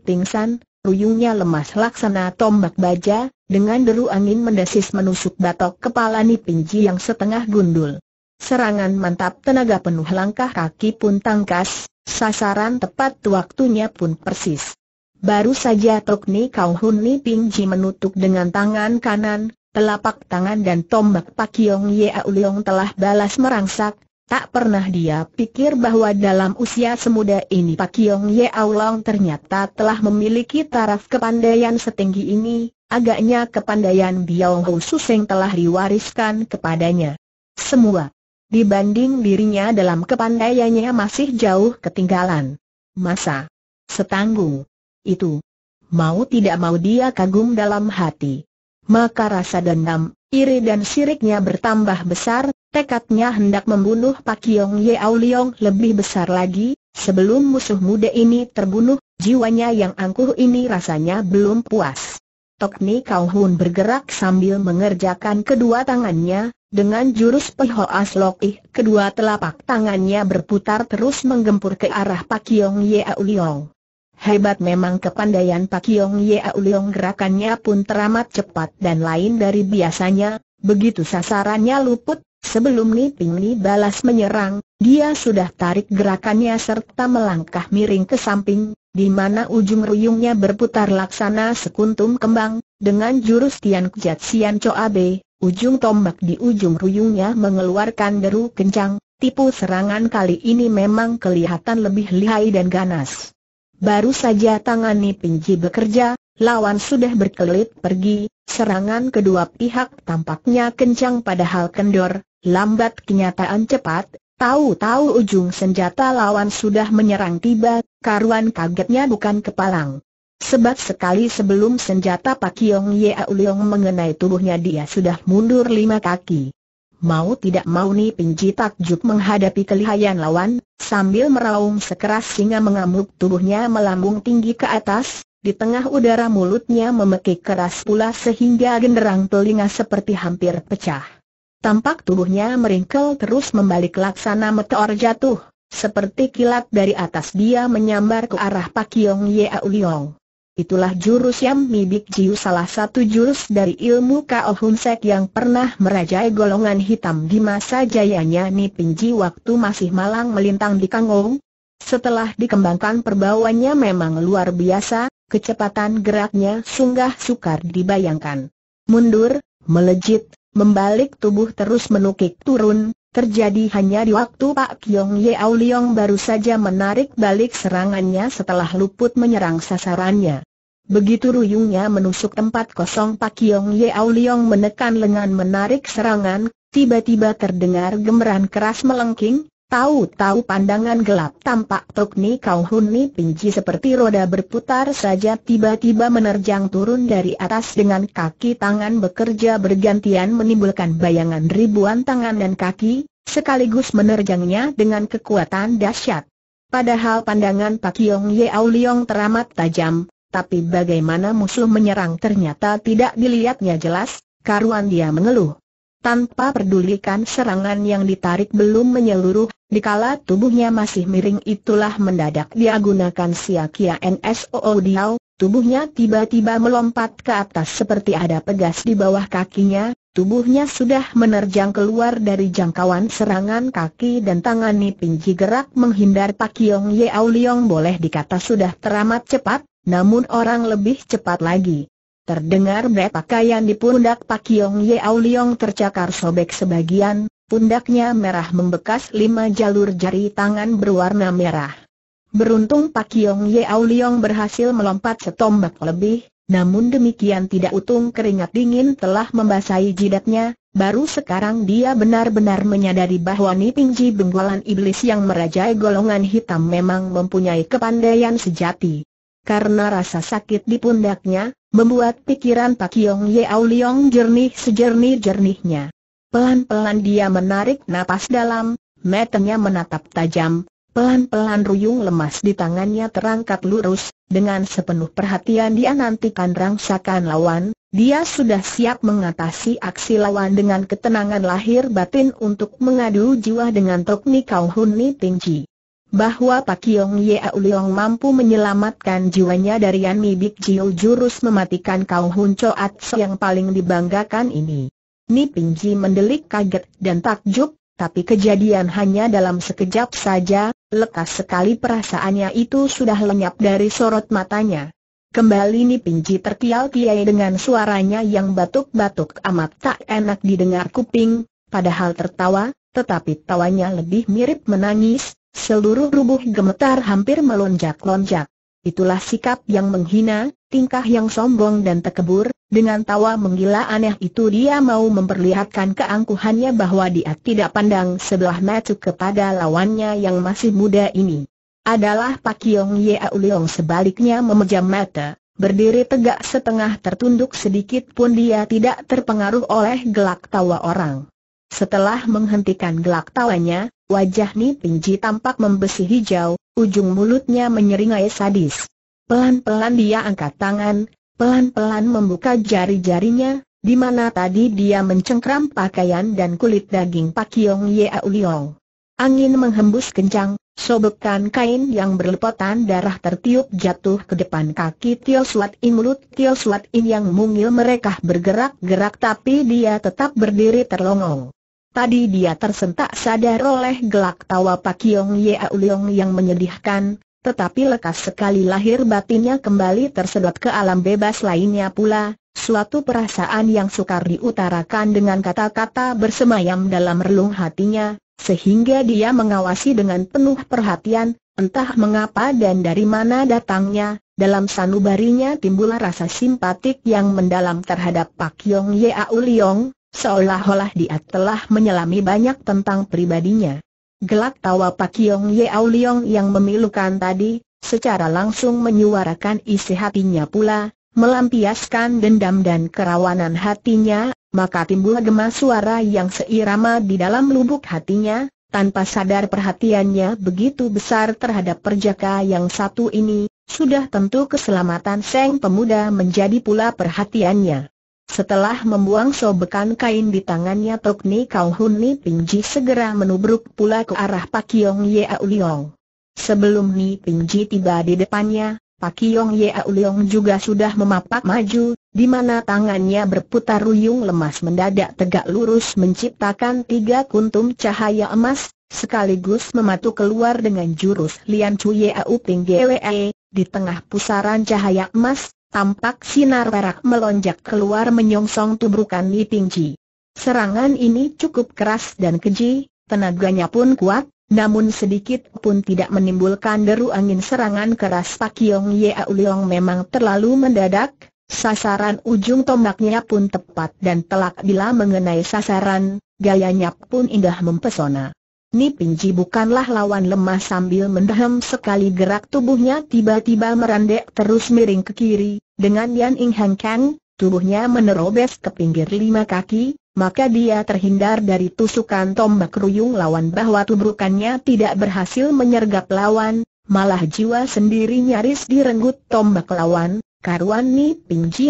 S1: Ting San, ruyungnya lemas laksana tombak baja, dengan deru angin mendesis menusuk batok kepala Ni Ji yang setengah gundul. Serangan mantap tenaga penuh langkah kaki pun tangkas, sasaran tepat waktunya pun persis. Baru saja Ni Kau Hun Ni Ping Ji menutup dengan tangan kanan, telapak tangan dan tombak Yong Ye Aulion telah balas merangsak, tak pernah dia pikir bahwa dalam usia semuda ini Pak Yong Ye Aulion ternyata telah memiliki taraf kepandaian setinggi ini, agaknya kepandaian Biao Hu Suseng telah diwariskan kepadanya. Semua Dibanding dirinya dalam kepandaiannya masih jauh ketinggalan. Masa setangguh itu. Mau tidak mau dia kagum dalam hati. Maka rasa dendam, iri dan siriknya bertambah besar, tekadnya hendak membunuh Pak Yong Yeau Liong lebih besar lagi, sebelum musuh muda ini terbunuh, jiwanya yang angkuh ini rasanya belum puas. Tok Ni Kau Hun bergerak sambil mengerjakan kedua tangannya, dengan jurus Pehoas Ih, kedua telapak tangannya berputar terus menggempur ke arah Pak Yong Yeau Leong. Hebat memang kepandaian Pak Yong Yeau Leong gerakannya pun teramat cepat dan lain dari biasanya, begitu sasarannya luput, sebelum Ni Ping Ni balas menyerang, dia sudah tarik gerakannya serta melangkah miring ke samping, di mana ujung ruyungnya berputar laksana sekuntum kembang, dengan jurus Tian Kujat Sian Choa Be, Ujung tombak di ujung ruyungnya mengeluarkan deru kencang, tipu serangan kali ini memang kelihatan lebih lihai dan ganas. Baru saja tangan Nipinji bekerja, lawan sudah berkelit pergi, serangan kedua pihak tampaknya kencang padahal kendor, lambat kenyataan cepat, tahu-tahu ujung senjata lawan sudah menyerang tiba, karuan kagetnya bukan kepalang. Sebab sekali sebelum senjata Pak Yong Yao Leong mengenai tubuhnya dia sudah mundur lima kaki. Mau tidak mau Ni Pinji takjub menghadapi kelihayan lawan, sambil meraung sekeras singa mengamuk tubuhnya melambung tinggi ke atas, di tengah udara mulutnya memekik keras pula sehingga genderang telinga seperti hampir pecah. Tampak tubuhnya meringkel terus membalik laksana meteor jatuh, seperti kilat dari atas dia menyambar ke arah Pak Yong Yao Leong. Itulah jurus Yam Mibik Jiu salah satu jurus dari ilmu Kao Hun Sek yang pernah merajai golongan hitam di masa jayanya Ni Ji waktu masih malang melintang di Kangong. Setelah dikembangkan perbawanya memang luar biasa, kecepatan geraknya sungguh sukar dibayangkan. Mundur, melejit, membalik tubuh terus menukik turun, terjadi hanya di waktu Pak Kiong Yeau Yong baru saja menarik balik serangannya setelah luput menyerang sasarannya. Begitu ruyungnya menusuk tempat kosong Pak Kiong Yeau Yong menekan lengan menarik serangan, tiba-tiba terdengar gemeran keras melengking, Tahu-tahu pandangan gelap tampak Tok Ni Kau Hun Ni Pinci seperti roda berputar saja tiba-tiba menerjang turun dari atas dengan kaki tangan bekerja bergantian menimbulkan bayangan ribuan tangan dan kaki, sekaligus menerjangnya dengan kekuatan dahsyat. Padahal pandangan Pak Yong Yeau Liong teramat tajam, tapi bagaimana musuh menyerang ternyata tidak dilihatnya jelas, karuan dia mengeluh tanpa pedulikan serangan yang ditarik belum menyeluruh, dikala tubuhnya masih miring itulah mendadak dia gunakan siakia NSOO Diao, tubuhnya tiba-tiba melompat ke atas seperti ada pegas di bawah kakinya, tubuhnya sudah menerjang keluar dari jangkauan serangan kaki dan tangan Pinji gerak menghindar Pak Yong ye Liong boleh dikata sudah teramat cepat, namun orang lebih cepat lagi. Terdengar berapa pakaian di pundak Pak Yong Yeau Liong tercakar sobek sebagian, pundaknya merah membekas lima jalur jari tangan berwarna merah. Beruntung Pak Yong Yeau Liong berhasil melompat setombak lebih, namun demikian tidak utung keringat dingin telah membasahi jidatnya, baru sekarang dia benar-benar menyadari bahwa Ji benggolan iblis yang merajai golongan hitam memang mempunyai kepandaian sejati. Karena rasa sakit di pundaknya, membuat pikiran Pak Yong Ye Liong jernih sejernih-jernihnya. Pelan-pelan dia menarik napas dalam, matanya menatap tajam, pelan-pelan ruyung lemas di tangannya terangkat lurus, dengan sepenuh perhatian dia nantikan rangsakan lawan, dia sudah siap mengatasi aksi lawan dengan ketenangan lahir batin untuk mengadu jiwa dengan teknik Kau Hun Ting Tinggi bahwa Pak Yong Ye Leong mampu menyelamatkan jiwanya dari Yan Mi Bik Jiu jurus mematikan Kau Hun Cho Choat yang paling dibanggakan ini. Ni Ji mendelik kaget dan takjub, tapi kejadian hanya dalam sekejap saja, lekas sekali perasaannya itu sudah lenyap dari sorot matanya. Kembali Ni Pinji terkial-kiai dengan suaranya yang batuk-batuk amat tak enak didengar kuping, padahal tertawa, tetapi tawanya lebih mirip menangis, Seluruh tubuh gemetar hampir melonjak-lonjak. Itulah sikap yang menghina, tingkah yang sombong dan tekebur, dengan tawa menggila aneh itu dia mau memperlihatkan keangkuhannya bahwa dia tidak pandang sebelah mata kepada lawannya yang masih muda ini. Adalah Pak Yong Ye Auliong sebaliknya memejam mata, berdiri tegak setengah tertunduk sedikit pun dia tidak terpengaruh oleh gelak tawa orang. Setelah menghentikan gelak tawanya, wajah Ni Pingji tampak membesi hijau, ujung mulutnya menyeringai sadis. Pelan-pelan dia angkat tangan, pelan-pelan membuka jari-jarinya, di mana tadi dia mencengkram pakaian dan kulit daging Pak Yong Ye Aulion. Angin menghembus kencang, sobekan kain yang berlepotan darah tertiup jatuh ke depan kaki Tio Suat In mulut Tio Suat In yang mungil mereka bergerak-gerak tapi dia tetap berdiri terlongong. Tadi dia tersentak sadar oleh gelak tawa Pak Yong Ye Uliong yang menyedihkan, tetapi lekas sekali lahir batinnya kembali tersedot ke alam bebas lainnya pula, suatu perasaan yang sukar diutarakan dengan kata-kata bersemayam dalam relung hatinya, sehingga dia mengawasi dengan penuh perhatian, entah mengapa dan dari mana datangnya, dalam sanubarinya timbul rasa simpatik yang mendalam terhadap Pak Yong Ye Uliong, Seolah-olah dia telah menyelami banyak tentang pribadinya. Gelak tawa Pak Yong Yeau Liong yang memilukan tadi, secara langsung menyuarakan isi hatinya pula, melampiaskan dendam dan kerawanan hatinya, maka timbul gemas suara yang seirama di dalam lubuk hatinya, tanpa sadar perhatiannya begitu besar terhadap perjaka yang satu ini, sudah tentu keselamatan Seng Pemuda menjadi pula perhatiannya. Setelah membuang sobekan kain di tangannya Tok Ni Kau Hun Ni Ping Ji segera menubruk pula ke arah Pak Yong Ye Auliong. Sebelum Ni Ping Ji tiba di depannya, Pak Yong Ye Auliong juga sudah memapak maju, di mana tangannya berputar ruyung lemas mendadak tegak lurus menciptakan tiga kuntum cahaya emas, sekaligus mematu keluar dengan jurus Lian Chu Ye Au Ping Gwe, di tengah pusaran cahaya emas, Tampak sinar perak melonjak keluar menyongsong tubrukan Li Pingji. Serangan ini cukup keras dan keji, tenaganya pun kuat, namun sedikit pun tidak menimbulkan deru angin serangan keras Pak Yong Ye Auliong memang terlalu mendadak, sasaran ujung tombaknya pun tepat dan telak bila mengenai sasaran, gayanya pun indah mempesona. Nipinji bukanlah lawan lemah sambil mendaham sekali gerak tubuhnya tiba-tiba merandek terus miring ke kiri, dengan Yan Ing Hang Kang, tubuhnya menerobes ke pinggir lima kaki, maka dia terhindar dari tusukan tombak ruyung lawan bahwa tubrukannya tidak berhasil menyergap lawan, malah jiwa sendiri nyaris direnggut tombak lawan, karuan Ni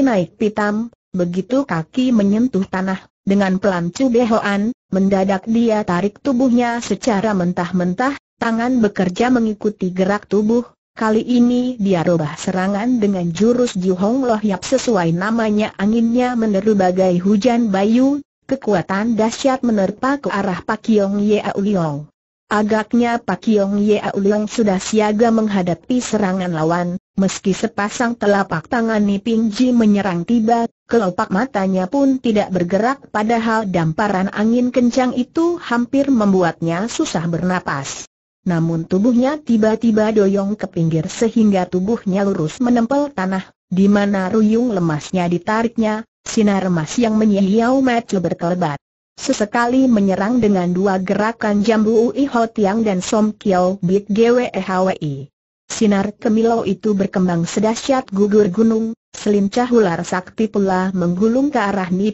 S1: naik pitam, begitu kaki menyentuh tanah, dengan pelan Behoan, mendadak dia tarik tubuhnya secara mentah-mentah, tangan bekerja mengikuti gerak tubuh, Kali ini dia rubah serangan dengan jurus Hong Loh Yap sesuai namanya anginnya meneru bagai hujan bayu, kekuatan dahsyat menerpa ke arah Pak Yong Ye Leong. Agaknya Pak Yong Ye Leong sudah siaga menghadapi serangan lawan, Meski sepasang telapak tangan Ji menyerang tiba, kelopak matanya pun tidak bergerak padahal damparan angin kencang itu hampir membuatnya susah bernapas. Namun tubuhnya tiba-tiba doyong ke pinggir sehingga tubuhnya lurus menempel tanah, di mana ruyung lemasnya ditariknya, sinar emas yang menyihiau mata berkelebat. Sesekali menyerang dengan dua gerakan jambu Ui Ho dan Som Kiao Bit Gwe Hwi. Sinar kemilau itu berkembang sedahsyat gugur gunung, selincah ular sakti pula menggulung ke arah Ni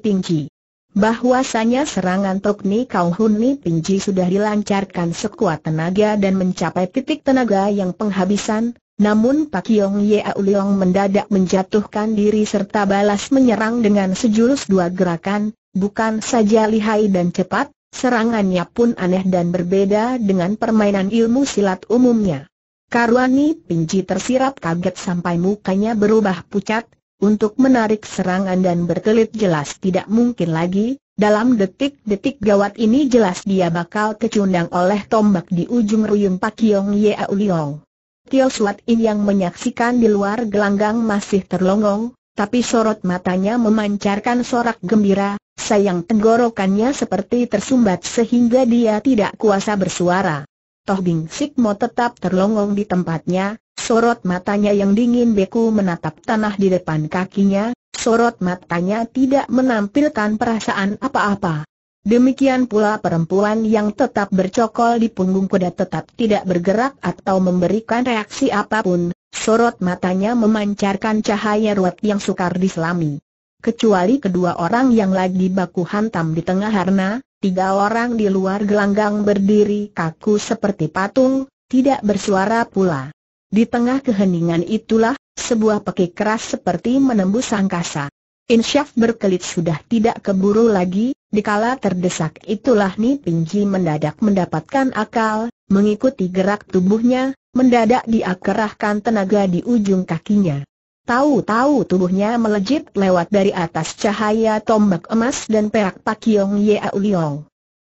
S1: Bahwasanya serangan Tok Ni Kau Hun Ni sudah dilancarkan sekuat tenaga dan mencapai titik tenaga yang penghabisan, namun Pak Yong Aulion mendadak menjatuhkan diri serta balas menyerang dengan sejurus dua gerakan, bukan saja lihai dan cepat, serangannya pun aneh dan berbeda dengan permainan ilmu silat umumnya. Karwani Pinci tersirat kaget sampai mukanya berubah pucat, untuk menarik serangan dan berkelit jelas tidak mungkin lagi, dalam detik-detik gawat ini jelas dia bakal kecundang oleh tombak di ujung ruyung Pak Yong Ye Liong. Tio Suat In yang menyaksikan di luar gelanggang masih terlongong, tapi sorot matanya memancarkan sorak gembira, sayang tenggorokannya seperti tersumbat sehingga dia tidak kuasa bersuara. Toh Bing Sik tetap terlongong di tempatnya, sorot matanya yang dingin beku menatap tanah di depan kakinya, sorot matanya tidak menampilkan perasaan apa-apa. Demikian pula perempuan yang tetap bercokol di punggung kuda tetap tidak bergerak atau memberikan reaksi apapun, sorot matanya memancarkan cahaya ruat yang sukar diselami. Kecuali kedua orang yang lagi baku hantam di tengah harna, tiga orang di luar gelanggang berdiri kaku seperti patung, tidak bersuara pula. Di tengah keheningan itulah, sebuah pekik keras seperti menembus angkasa. Insyaf berkelit sudah tidak keburu lagi, dikala terdesak itulah Ni Pingji mendadak mendapatkan akal, mengikuti gerak tubuhnya, mendadak diakerahkan tenaga di ujung kakinya. Tahu-tahu tubuhnya melejit lewat dari atas cahaya tombak emas dan perak Pak Yong Au Liong.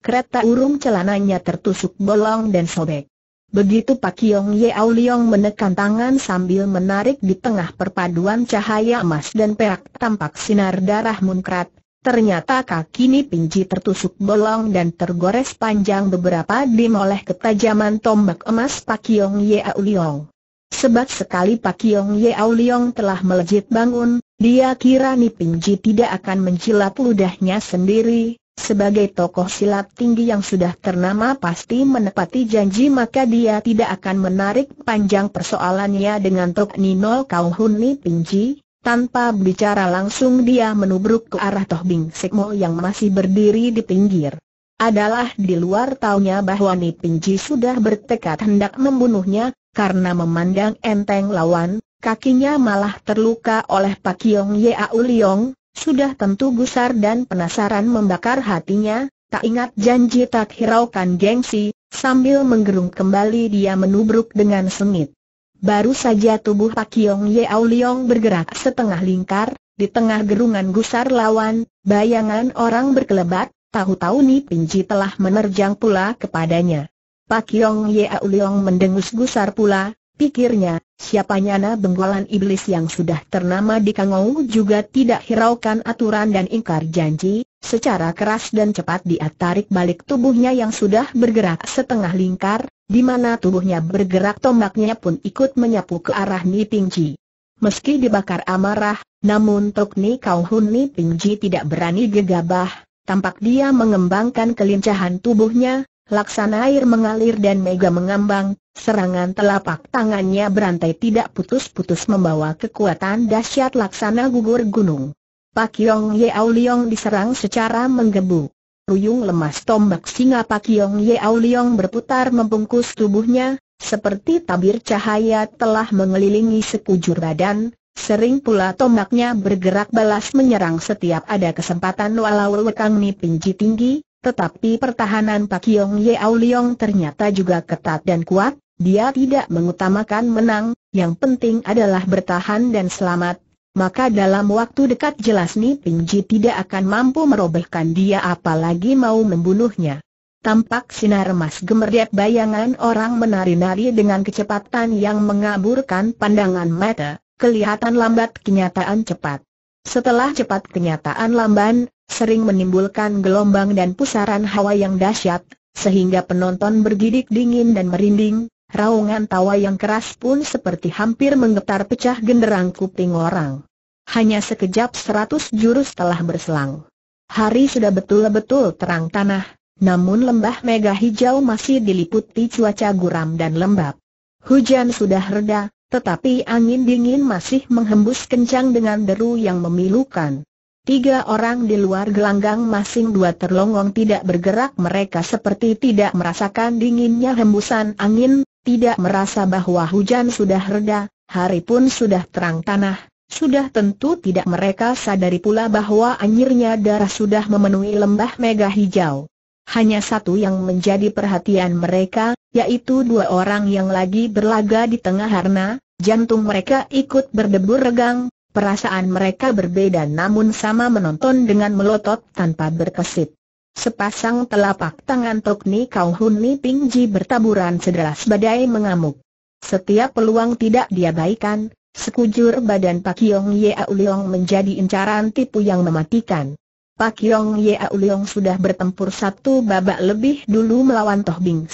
S1: Kereta urung celananya tertusuk bolong dan sobek. Begitu Pak Yong Au Liong menekan tangan sambil menarik di tengah perpaduan cahaya emas dan perak tampak sinar darah munkrat, ternyata kaki Ni tertusuk bolong dan tergores panjang beberapa dim oleh ketajaman tombak emas Pak Yong Au Liong. Sebab sekali Pak Yong Au Leong telah melejit bangun, dia kira Niping Ji tidak akan menjilat ludahnya sendiri, sebagai tokoh silat tinggi yang sudah ternama pasti menepati janji maka dia tidak akan menarik panjang persoalannya dengan Tok Nino Kau Hun Niping Ji, tanpa bicara langsung dia menubruk ke arah Toh Bing Sekmo yang masih berdiri di pinggir adalah di luar taunya bahwa Pinji sudah bertekad hendak membunuhnya, karena memandang enteng lawan, kakinya malah terluka oleh Pak Yong Yau Liong, sudah tentu gusar dan penasaran membakar hatinya, tak ingat janji tak hiraukan gengsi, sambil menggerung kembali dia menubruk dengan sengit. Baru saja tubuh Pak Yong Yau Liong bergerak setengah lingkar, di tengah gerungan gusar lawan, bayangan orang berkelebat, Tahu-tahu Ni Pinji telah menerjang pula kepadanya. Pak Yong Ye Auliong mendengus gusar pula, pikirnya, siapa nyana benggolan iblis yang sudah ternama di Kangou juga tidak hiraukan aturan dan ingkar janji, secara keras dan cepat dia tarik balik tubuhnya yang sudah bergerak setengah lingkar, di mana tubuhnya bergerak tombaknya pun ikut menyapu ke arah Ni Pinji. Meski dibakar amarah, namun Tok Ni Kau Ni Pinji tidak berani gegabah, tampak dia mengembangkan kelincahan tubuhnya, laksana air mengalir dan mega mengambang, serangan telapak tangannya berantai tidak putus-putus membawa kekuatan dahsyat laksana gugur gunung. Pak Yong Yeau Leong diserang secara menggebu. Ruyung lemas tombak singa Pak Yong Yeau Leong berputar membungkus tubuhnya, seperti tabir cahaya telah mengelilingi sekujur badan, Sering pula tombaknya bergerak balas menyerang setiap ada kesempatan walau lekang Ni Pinji tinggi, tetapi pertahanan Pak Yong Au Leong ternyata juga ketat dan kuat, dia tidak mengutamakan menang, yang penting adalah bertahan dan selamat, maka dalam waktu dekat jelas Ni Pinji tidak akan mampu merobohkan dia apalagi mau membunuhnya. Tampak sinar emas gemerdet bayangan orang menari-nari dengan kecepatan yang mengaburkan pandangan mata kelihatan lambat kenyataan cepat. Setelah cepat kenyataan lamban, sering menimbulkan gelombang dan pusaran hawa yang dahsyat, sehingga penonton bergidik dingin dan merinding, raungan tawa yang keras pun seperti hampir menggetar pecah genderang kuping orang. Hanya sekejap seratus jurus telah berselang. Hari sudah betul-betul terang tanah, namun lembah mega hijau masih diliputi cuaca guram dan lembab. Hujan sudah reda, tetapi angin dingin masih menghembus kencang dengan deru yang memilukan. Tiga orang di luar gelanggang masing dua terlongong tidak bergerak mereka seperti tidak merasakan dinginnya hembusan angin, tidak merasa bahwa hujan sudah reda, hari pun sudah terang tanah, sudah tentu tidak mereka sadari pula bahwa anjirnya darah sudah memenuhi lembah mega hijau. Hanya satu yang menjadi perhatian mereka, yaitu dua orang yang lagi berlaga di tengah harna, jantung mereka ikut berdebur regang, perasaan mereka berbeda namun sama menonton dengan melotot tanpa berkesit. Sepasang telapak tangan Tokni Kau Huni Pingji bertaburan sederas badai mengamuk. Setiap peluang tidak diabaikan, sekujur badan Pak Yong ye Leong menjadi incaran tipu yang mematikan. Pak Yong ye Leong sudah bertempur satu babak lebih dulu melawan Toh Bing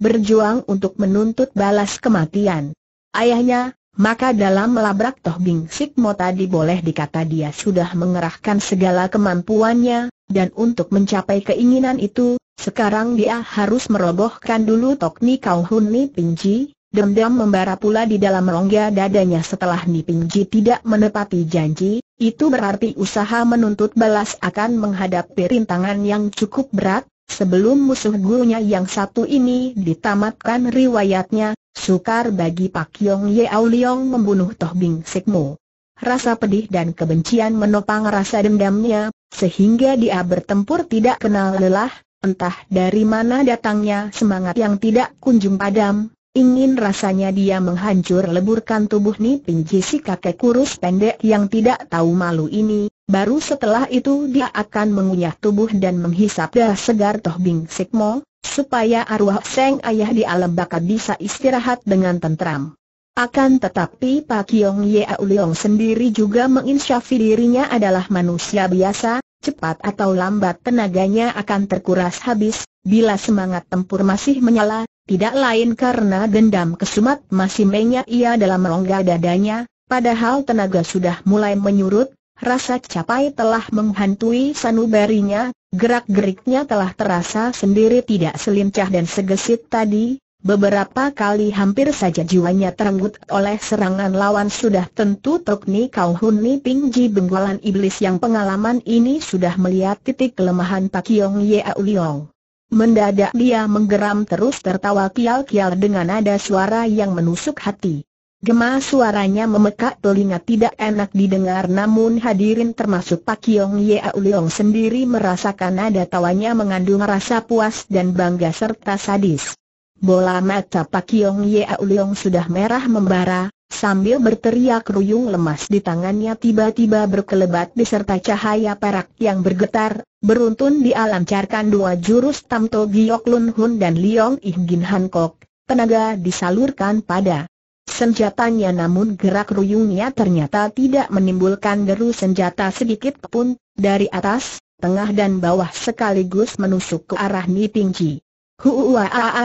S1: berjuang untuk menuntut balas kematian. Ayahnya, maka dalam melabrak Toh Bing Sikmo tadi boleh dikata dia sudah mengerahkan segala kemampuannya, dan untuk mencapai keinginan itu, sekarang dia harus merobohkan dulu Tok Ni Kau Hun Ni Ping Ji, dendam membara pula di dalam rongga dadanya setelah Ni Ping Ji tidak menepati janji, itu berarti usaha menuntut balas akan menghadapi rintangan yang cukup berat, Sebelum musuh gurunya yang satu ini ditamatkan riwayatnya, sukar bagi Pak Yong Ye Au Leong membunuh Toh Bing Mo. Rasa pedih dan kebencian menopang rasa dendamnya, sehingga dia bertempur tidak kenal lelah, entah dari mana datangnya semangat yang tidak kunjung padam. Ingin rasanya dia menghancur leburkan tubuh Ni Pinji si kakek kurus pendek yang tidak tahu malu ini, Baru setelah itu dia akan mengunyah tubuh dan menghisap darah segar Toh Bing Sikmo, supaya arwah Seng Ayah di alam baka bisa istirahat dengan tentram. Akan tetapi Pak Yong Ye Leong sendiri juga menginsyafi dirinya adalah manusia biasa, cepat atau lambat tenaganya akan terkuras habis, bila semangat tempur masih menyala, tidak lain karena dendam kesumat masih menyak ia dalam rongga dadanya, padahal tenaga sudah mulai menyurut, Rasa capai telah menghantui sanubarinya, gerak-geriknya telah terasa sendiri tidak selincah dan segesit tadi, beberapa kali hampir saja jiwanya terenggut oleh serangan lawan sudah tentu Tokni Kau Ping Pingji benggolan iblis yang pengalaman ini sudah melihat titik kelemahan Pak Yong Au Liong. Mendadak dia menggeram terus tertawa kial-kial dengan nada suara yang menusuk hati. Gema suaranya memekak telinga tidak enak didengar namun hadirin termasuk Pak Yong Ye Leong sendiri merasakan nada tawanya mengandung rasa puas dan bangga serta sadis. Bola mata Pak Yong Ye Leong sudah merah membara, sambil berteriak ruyung lemas di tangannya tiba-tiba berkelebat diserta cahaya perak yang bergetar, beruntun dialancarkan dua jurus Tam To Giok Lun Hun dan Liong Ih Gin Hankok. Kok, tenaga disalurkan pada senjatanya namun gerak ruyungnya ternyata tidak menimbulkan deru senjata sedikit pun, dari atas, tengah dan bawah sekaligus menusuk ke arah Niping Ji.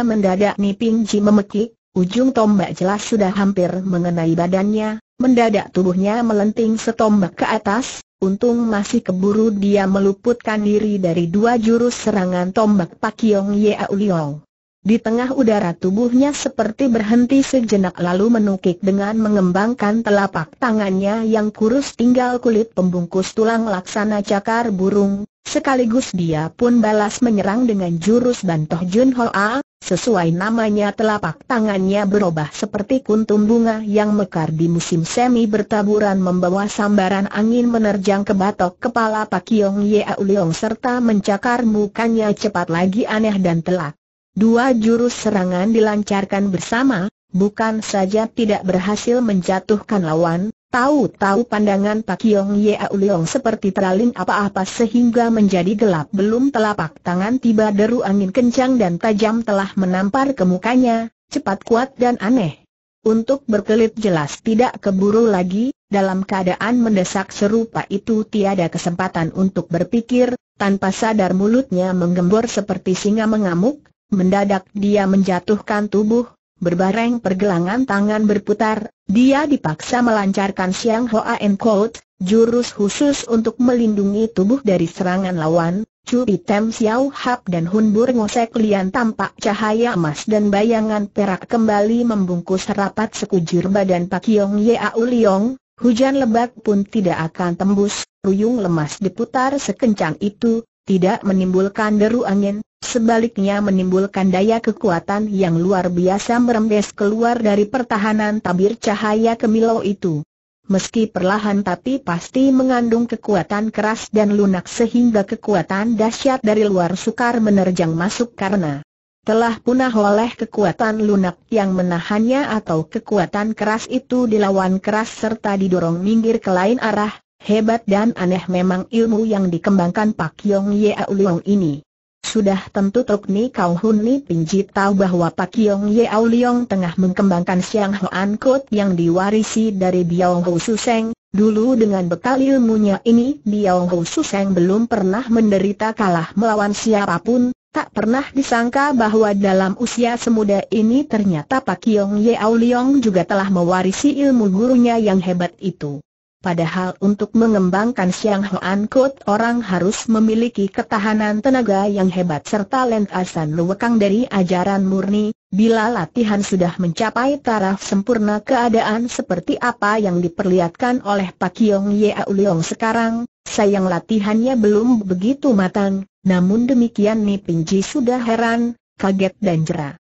S1: mendadak Niping Ji memekik, ujung tombak jelas sudah hampir mengenai badannya, mendadak tubuhnya melenting setombak ke atas, untung masih keburu dia meluputkan diri dari dua jurus serangan tombak Pak Yong Yau Liong. Di tengah udara tubuhnya seperti berhenti sejenak lalu menukik dengan mengembangkan telapak tangannya yang kurus tinggal kulit pembungkus tulang laksana cakar burung, sekaligus dia pun balas menyerang dengan jurus Bantoh Jun A. sesuai namanya telapak tangannya berubah seperti kuntum bunga yang mekar di musim semi bertaburan membawa sambaran angin menerjang ke batok kepala Pak Pakyong Yeauliong serta mencakar mukanya cepat lagi aneh dan telak. Dua jurus serangan dilancarkan bersama, bukan saja tidak berhasil menjatuhkan lawan, tahu-tahu pandangan Pak Yong Yao Leong seperti teralin apa-apa sehingga menjadi gelap belum telapak tangan tiba deru angin kencang dan tajam telah menampar ke mukanya, cepat kuat dan aneh. Untuk berkelit jelas tidak keburu lagi, dalam keadaan mendesak serupa itu tiada kesempatan untuk berpikir, tanpa sadar mulutnya menggembor seperti singa mengamuk, Mendadak dia menjatuhkan tubuh, berbareng pergelangan tangan berputar, dia dipaksa melancarkan Siang hoa Coat, jurus khusus untuk melindungi tubuh dari serangan lawan, Chu Item Xiao Hap dan Hun Bur Ngosek Lian tampak cahaya emas dan bayangan perak kembali membungkus rapat sekujur badan Pak Yong Yeau Liong, hujan lebat pun tidak akan tembus, Ruyung lemas diputar sekencang itu, tidak menimbulkan deru angin, sebaliknya menimbulkan daya kekuatan yang luar biasa merembes keluar dari pertahanan tabir cahaya kemilau itu. Meski perlahan tapi pasti mengandung kekuatan keras dan lunak sehingga kekuatan dahsyat dari luar sukar menerjang masuk karena telah punah oleh kekuatan lunak yang menahannya atau kekuatan keras itu dilawan keras serta didorong minggir ke lain arah, Hebat dan aneh memang ilmu yang dikembangkan Pak Yong Ye Aulion ini. Sudah tentu Tok Ni Kau Hun Li Pinji tahu bahwa Pak Yong Ye Aulion tengah mengembangkan Siang Hoan Kut yang diwarisi dari Biao Ho Seng. Dulu dengan bekal ilmunya ini Biao Ho Seng belum pernah menderita kalah melawan siapapun, tak pernah disangka bahwa dalam usia semuda ini ternyata Pak Yong Ye Aulion juga telah mewarisi ilmu gurunya yang hebat itu. Padahal untuk mengembangkan Siang Hoan Kut orang harus memiliki ketahanan tenaga yang hebat serta lentasan luwekang dari ajaran murni, bila latihan sudah mencapai taraf sempurna keadaan seperti apa yang diperlihatkan oleh Pak Yong Ye Auliong sekarang, sayang latihannya belum begitu matang, namun demikian Nipinji sudah heran, kaget dan jerah.